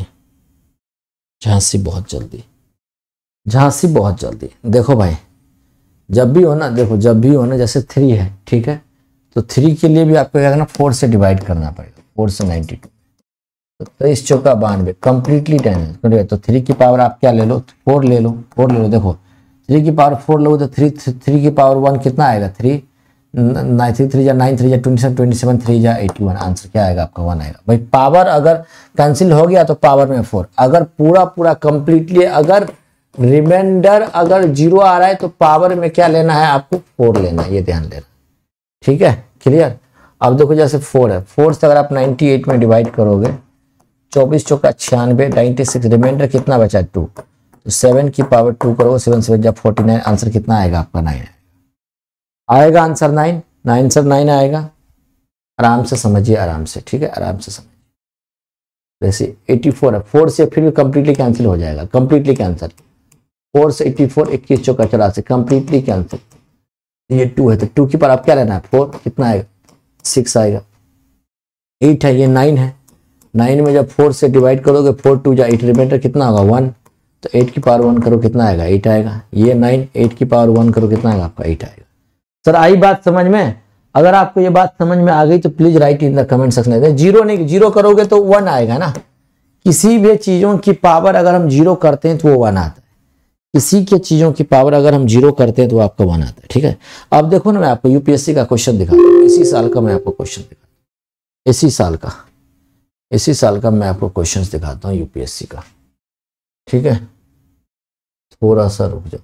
झांसी बहुत जल्दी झांसी बहुत जल्दी देखो भाई जब भी हो ना देखो जब भी हो ना जैसे थ्री है ठीक है तो थ्री के लिए भी आपको क्या करना फोर से डिवाइड करना पड़ेगा फोर से नाइन्टी टू तो तेईस चौका बानवे कंप्लीटली टेन तो थ्री की पावर आप क्या ले लो फोर ले लो फोर ले लो देखो थ्री की पावर फोर लोगे तो थ्री थ्री की पावर वन कितना आएगा थ्री नाइन थ्री थ्री या नाइन थ्री या twenty seven twenty seven three या एटी वन आंसर क्या आएगा आपका वन आएगा भाई पावर अगर कैंसिल हो गया तो पावर में फोर अगर पूरा पूरा कंप्लीटली अगर रिमाइंडर अगर जीरो आ रहा है तो पावर में क्या लेना है आपको फोर लेना है ये ध्यान देना ठीक है क्लियर अब देखो जैसे फोर है फोर से अगर आप एट में डिवाइड करोगे चौबीस चौका छियानवे नाइन्टी सिक्स रिमाइंडर कितना बचा टू तो सेवन की पावर टू करोगे सेवन सेवन जब फोर्टी नाइन आंसर कितना आएगा आपका नाइन आएगा answer nine nine sir nine आएगा आराम से समझिए आराम से ठीक है आराम से समझिए जैसे फोर है फोर से फिर भी कंप्लीटली कैंसिल हो जाएगा कंप्लीटली कैंसिल फोर से एट्टी फोर इक्कीस चौका चौरासी कंप्लीटली कैंसिल ये टू है तो टू की पावर आप क्या लेना है फोर कितना आएगा सिक्स आएगा एट है ये नाइन है नाइन में जब फोर से डिवाइड करोगे फोर टू या एट रिमाइंडर कितना होगा वन तो एट की पावर वन करो कितना आएगा एट आएगा ये नाइन एट की पावर वन करो कितना आएगा आपका एट आएगा सर आई बात समझ में अगर आपको ये बात समझ में आ गई तो please write in the comment section zero नहीं जीरो करोगे तो वन आएगा ना किसी भी चीजों की पावर अगर हम जीरो करते हैं तो वो वन आता है इसी के चीज़ों की पावर अगर हम जीरो करते हैं तो आपका वन आता है ठीक है अब देखो ना मैं आपको यूपीएससी का क्वेश्चन दिखा इसी साल का मैं आपको क्वेश्चन दिखा इसी साल का इसी साल का मैं आपको क्वेश्चन दिखाता हूँ यूपीएससी का ठीक है थोड़ा सा रुक जाओ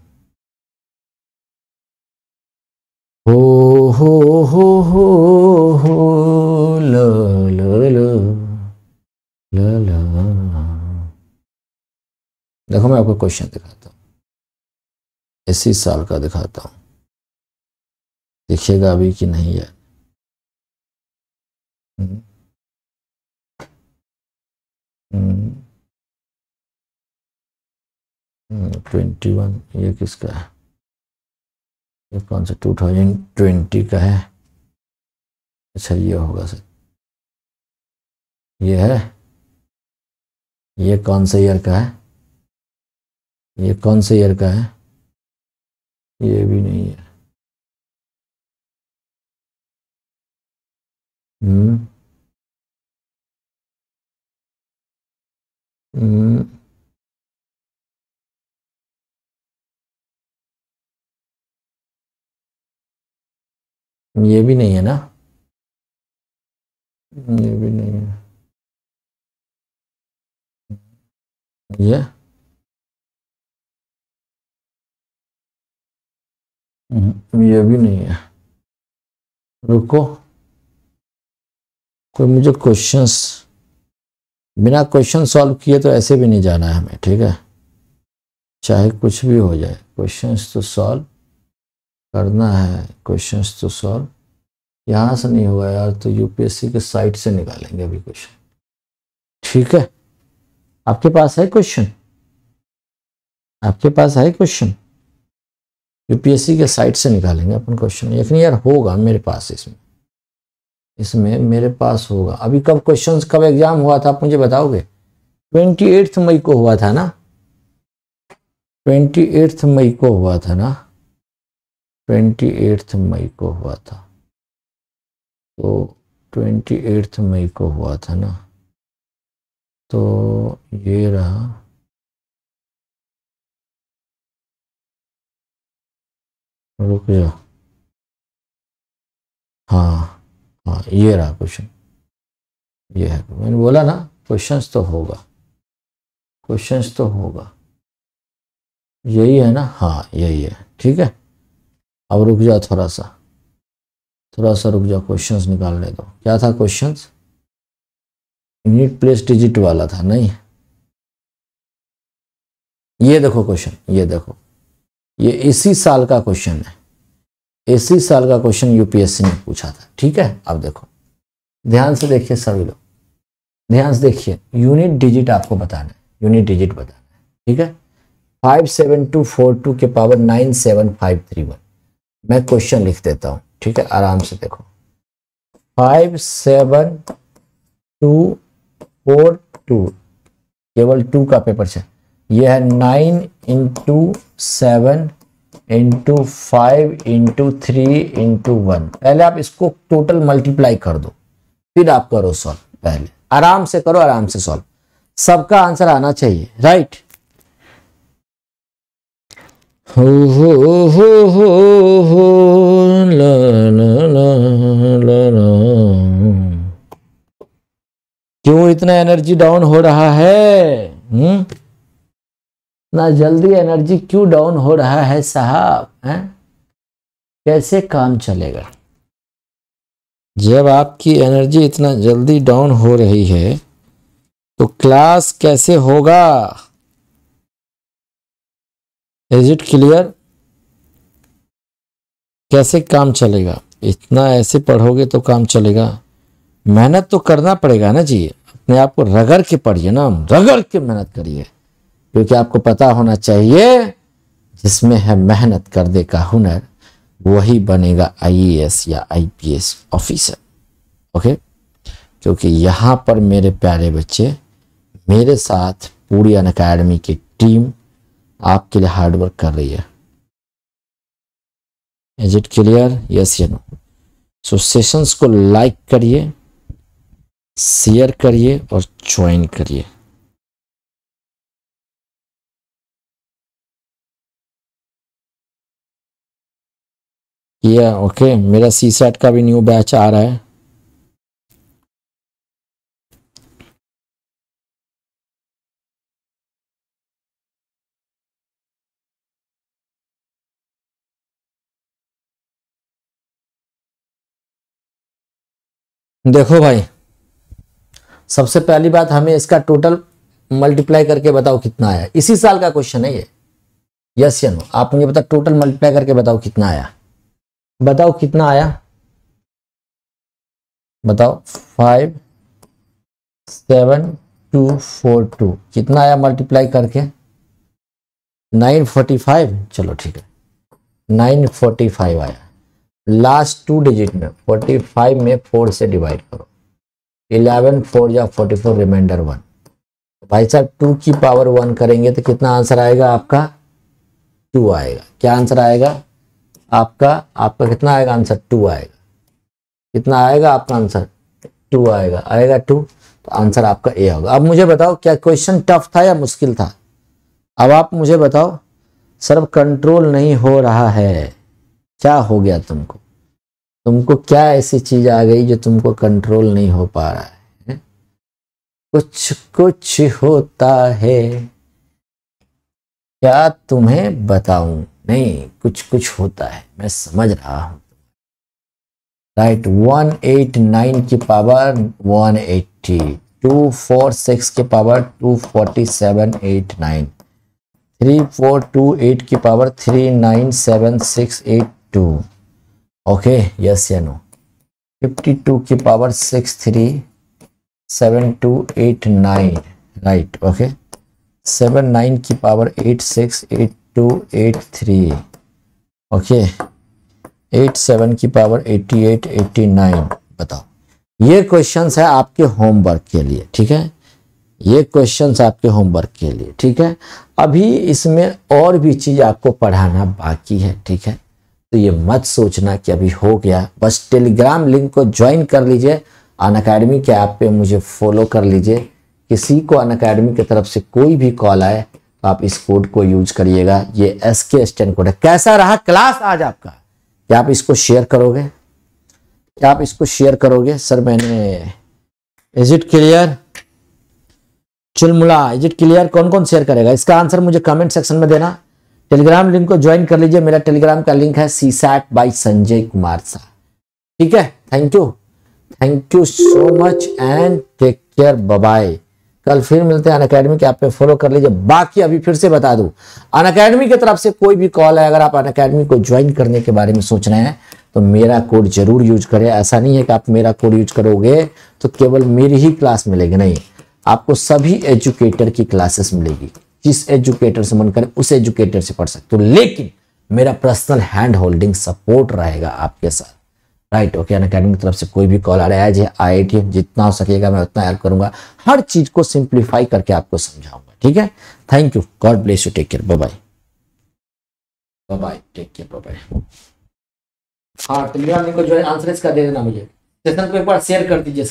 हो हो हो हो हो लो देखो मैं आपको क्वेश्चन दिखाता हूँ इसी साल का दिखाता हूँ दिखेगा अभी कि नहीं यार ट्वेंटी वन ये किसका है ये कौन सा टू थाउजेंड ट्वेंटी का है अच्छा ये होगा सर ये है ये कौन से ईयर का है ये कौन से ईयर का है ये भी नहीं है हम्म।, हम्म ये भी नहीं है ना ये भी नहीं है ये हम्म, ये भी नहीं है रुको कोई मुझे क्वेश्चंस बिना क्वेश्चन सॉल्व किए तो ऐसे भी नहीं जाना है हमें ठीक है चाहे कुछ भी हो जाए क्वेश्चंस तो सॉल्व करना है क्वेश्चंस तो सॉल्व यहाँ से नहीं होगा यार तो यूपीएससी के साइट से निकालेंगे अभी क्वेश्चन ठीक है आपके पास है क्वेश्चन आपके पास है क्वेश्चन यूपीएससी के साइट से निकालेंगे अपन क्वेश्चन यकीन यार होगा मेरे पास इसमें इसमें मेरे पास होगा अभी कब क्वेश्चंस कब एग्जाम हुआ था आप मुझे बताओगे ट्वेंटी एट्थ मई को हुआ था ना ट्वेंटी एट्थ मई को हुआ था ना ट्वेंटी एट्थ मई को हुआ था तो ट्वेंटी एट्थ मई को हुआ था ना तो ये रहा रुक जाओ हाँ हाँ ये रहा क्वेश्चन ये है मैंने बोला ना क्वेश्चंस तो होगा क्वेश्चंस तो होगा यही है ना हाँ यही है ठीक है अब रुक जाओ थोड़ा सा थोड़ा सा रुक जाओ क्वेश्चंस निकालने दो क्या था क्वेश्चंस यूनिट प्लेस डिजिट वाला था नहीं ये देखो क्वेश्चन ये देखो ये इसी साल का क्वेश्चन है इसी साल का क्वेश्चन यूपीएससी ने पूछा था ठीक है अब देखो ध्यान से देखिए सभी लोग ध्यान से देखिए यूनिट डिजिट आपको बताना है यूनिट डिजिट बताना है ठीक है five seven two four two के power nine seven five three one मैं क्वेश्चन लिख देता हूँ ठीक है आराम से देखो five seven two four two केवल टू का पेपर चाहिए यह है nine into seven into five into three into one पहले आप इसको टोटल मल्टीप्लाई कर दो फिर आप करो सॉल्व पहले आराम से करो आराम से सॉल्व सबका आंसर आना चाहिए राइट हो हो हो हो क्यों इतना एनर्जी डाउन हो रहा है हुँ? हम्म? ना जल्दी एनर्जी क्यों डाउन हो रहा है साहब हैं कैसे काम चलेगा जब आपकी एनर्जी इतना जल्दी डाउन हो रही है तो क्लास कैसे होगा इज इट क्लियर कैसे काम चलेगा इतना ऐसे पढ़ोगे तो काम चलेगा मेहनत तो करना पड़ेगा ना जी अपने आप को रगड़ के पढ़िए ना रगड़ के मेहनत करिए क्योंकि आपको पता होना चाहिए जिसमें है मेहनत करने का हुनर वही बनेगा आईएएस या आईपीएस ऑफिसर ओके क्योंकि यहाँ पर मेरे प्यारे बच्चे मेरे साथ पूरी अन अकेडमी की टीम आपके लिए हार्डवर्क कर रही है इज इट क्लियर यस या नो सो सेशंस को लाइक करिए शेयर करिए और ज्वाइन करिए या ओके मेरा सी सेट का भी न्यू बैच आ रहा है देखो भाई सबसे पहली बात हमें इसका टोटल मल्टीप्लाई करके बताओ कितना आया इसी साल का क्वेश्चन है ये यस या नो आप मुझे बता टोटल मल्टीप्लाई करके बताओ कितना आया बताओ कितना आया बताओ five seven two four two कितना आया मल्टीप्लाई करके नाइन फोर्टी फाइव चलो ठीक है नाइन फोर्टी फाइव आया लास्ट टू डिजिट में फोर्टी फाइव में फोर से डिवाइड करो इलेवन फोर या फोर्टी फोर रिमाइंडर वन भाई साहब टू की पावर वन करेंगे तो कितना आंसर आएगा आपका टू आएगा क्या आंसर आएगा आपका आपका कितना आएगा आंसर टू आएगा कितना आएगा आपका आंसर टू आएगा आएगा टू तो आंसर आपका ए होगा अब मुझे बताओ क्या क्वेश्चन टफ था या मुश्किल था अब आप मुझे बताओ सर कंट्रोल नहीं हो रहा है क्या हो गया तुमको तुमको क्या ऐसी चीज आ गई जो तुमको कंट्रोल नहीं हो पा रहा है कुछ कुछ होता है क्या तुम्हें बताऊं नहीं कुछ कुछ होता है मैं समझ रहा हूँ राइट वन एट नाइन की power one eighty two four six की power two forty seven eight nine three four two eight की power three nine seven six eight two okay yes या नो फिफ्टी टू की power six three seven two eight nine right okay seven nine की power eight six eight two eight three okay eight seven की power eighty eight eighty nine बताओ ये questions है आपके homework के लिए ठीक है ये क्वेश्चंस आपके होमवर्क के लिए ठीक है अभी इसमें और भी चीज़ आपको पढ़ाना बाकी है ठीक है तो ये मत सोचना कि अभी हो गया बस टेलीग्राम लिंक को ज्वाइन कर लीजिए अन अकेडमी के ऐप पे मुझे फॉलो कर लीजिए किसी को अन अकेडमी की तरफ से कोई भी कॉल आए आप इस कोड को यूज करिएगा ये एस के स्टैंड कोड है कैसा रहा क्लास आज आपका क्या आप इसको शेयर करोगे क्या आप इसको शेयर करोगे सर मैंने इज इट क्लियर चुलमुला इज इट क्लियर कौन कौन शेयर करेगा इसका आंसर मुझे कमेंट सेक्शन में देना टेलीग्राम लिंक को ज्वाइन कर लीजिए मेरा टेलीग्राम का लिंक है C SAT by Sanjay Kumar सा ठीक है thank you thank you so much and take care bye कल फिर मिलते हैं अनकेडमी के आप पे फॉलो कर लीजिए बाकी अभी फिर से बता दूं अन की तरफ से कोई भी कॉल है अगर आप अन अकेडमी को ज्वाइन करने के बारे में सोच रहे हैं तो मेरा कोड जरूर यूज करें ऐसा नहीं है कि आप मेरा कोड यूज करोगे तो केवल मेरी ही क्लास मिलेगी नहीं आपको सभी एजुकेटर की क्लासेस मिलेगी जिस एजुकेटर से मन करे उस एजुकेटर से पढ़ सकते हो लेकिन मेरा पर्सनल हैंड होल्डिंग सपोर्ट रहेगा आपके साथ राइट ओके अनकेडमी की तरफ से कोई भी कॉल आ रहा है जी आई जितना हो सकेगा मैं उतना हेल्प करूंगा हर चीज़ को सिंप्लीफाई करके आपको समझाऊंगा ठीक है thank you God bless you take care bye bye bye take care bye bye हाँ तो मेरा को जो है आंसर इसका दे देना मुझे सेशन को एक बार शेयर कर दीजिए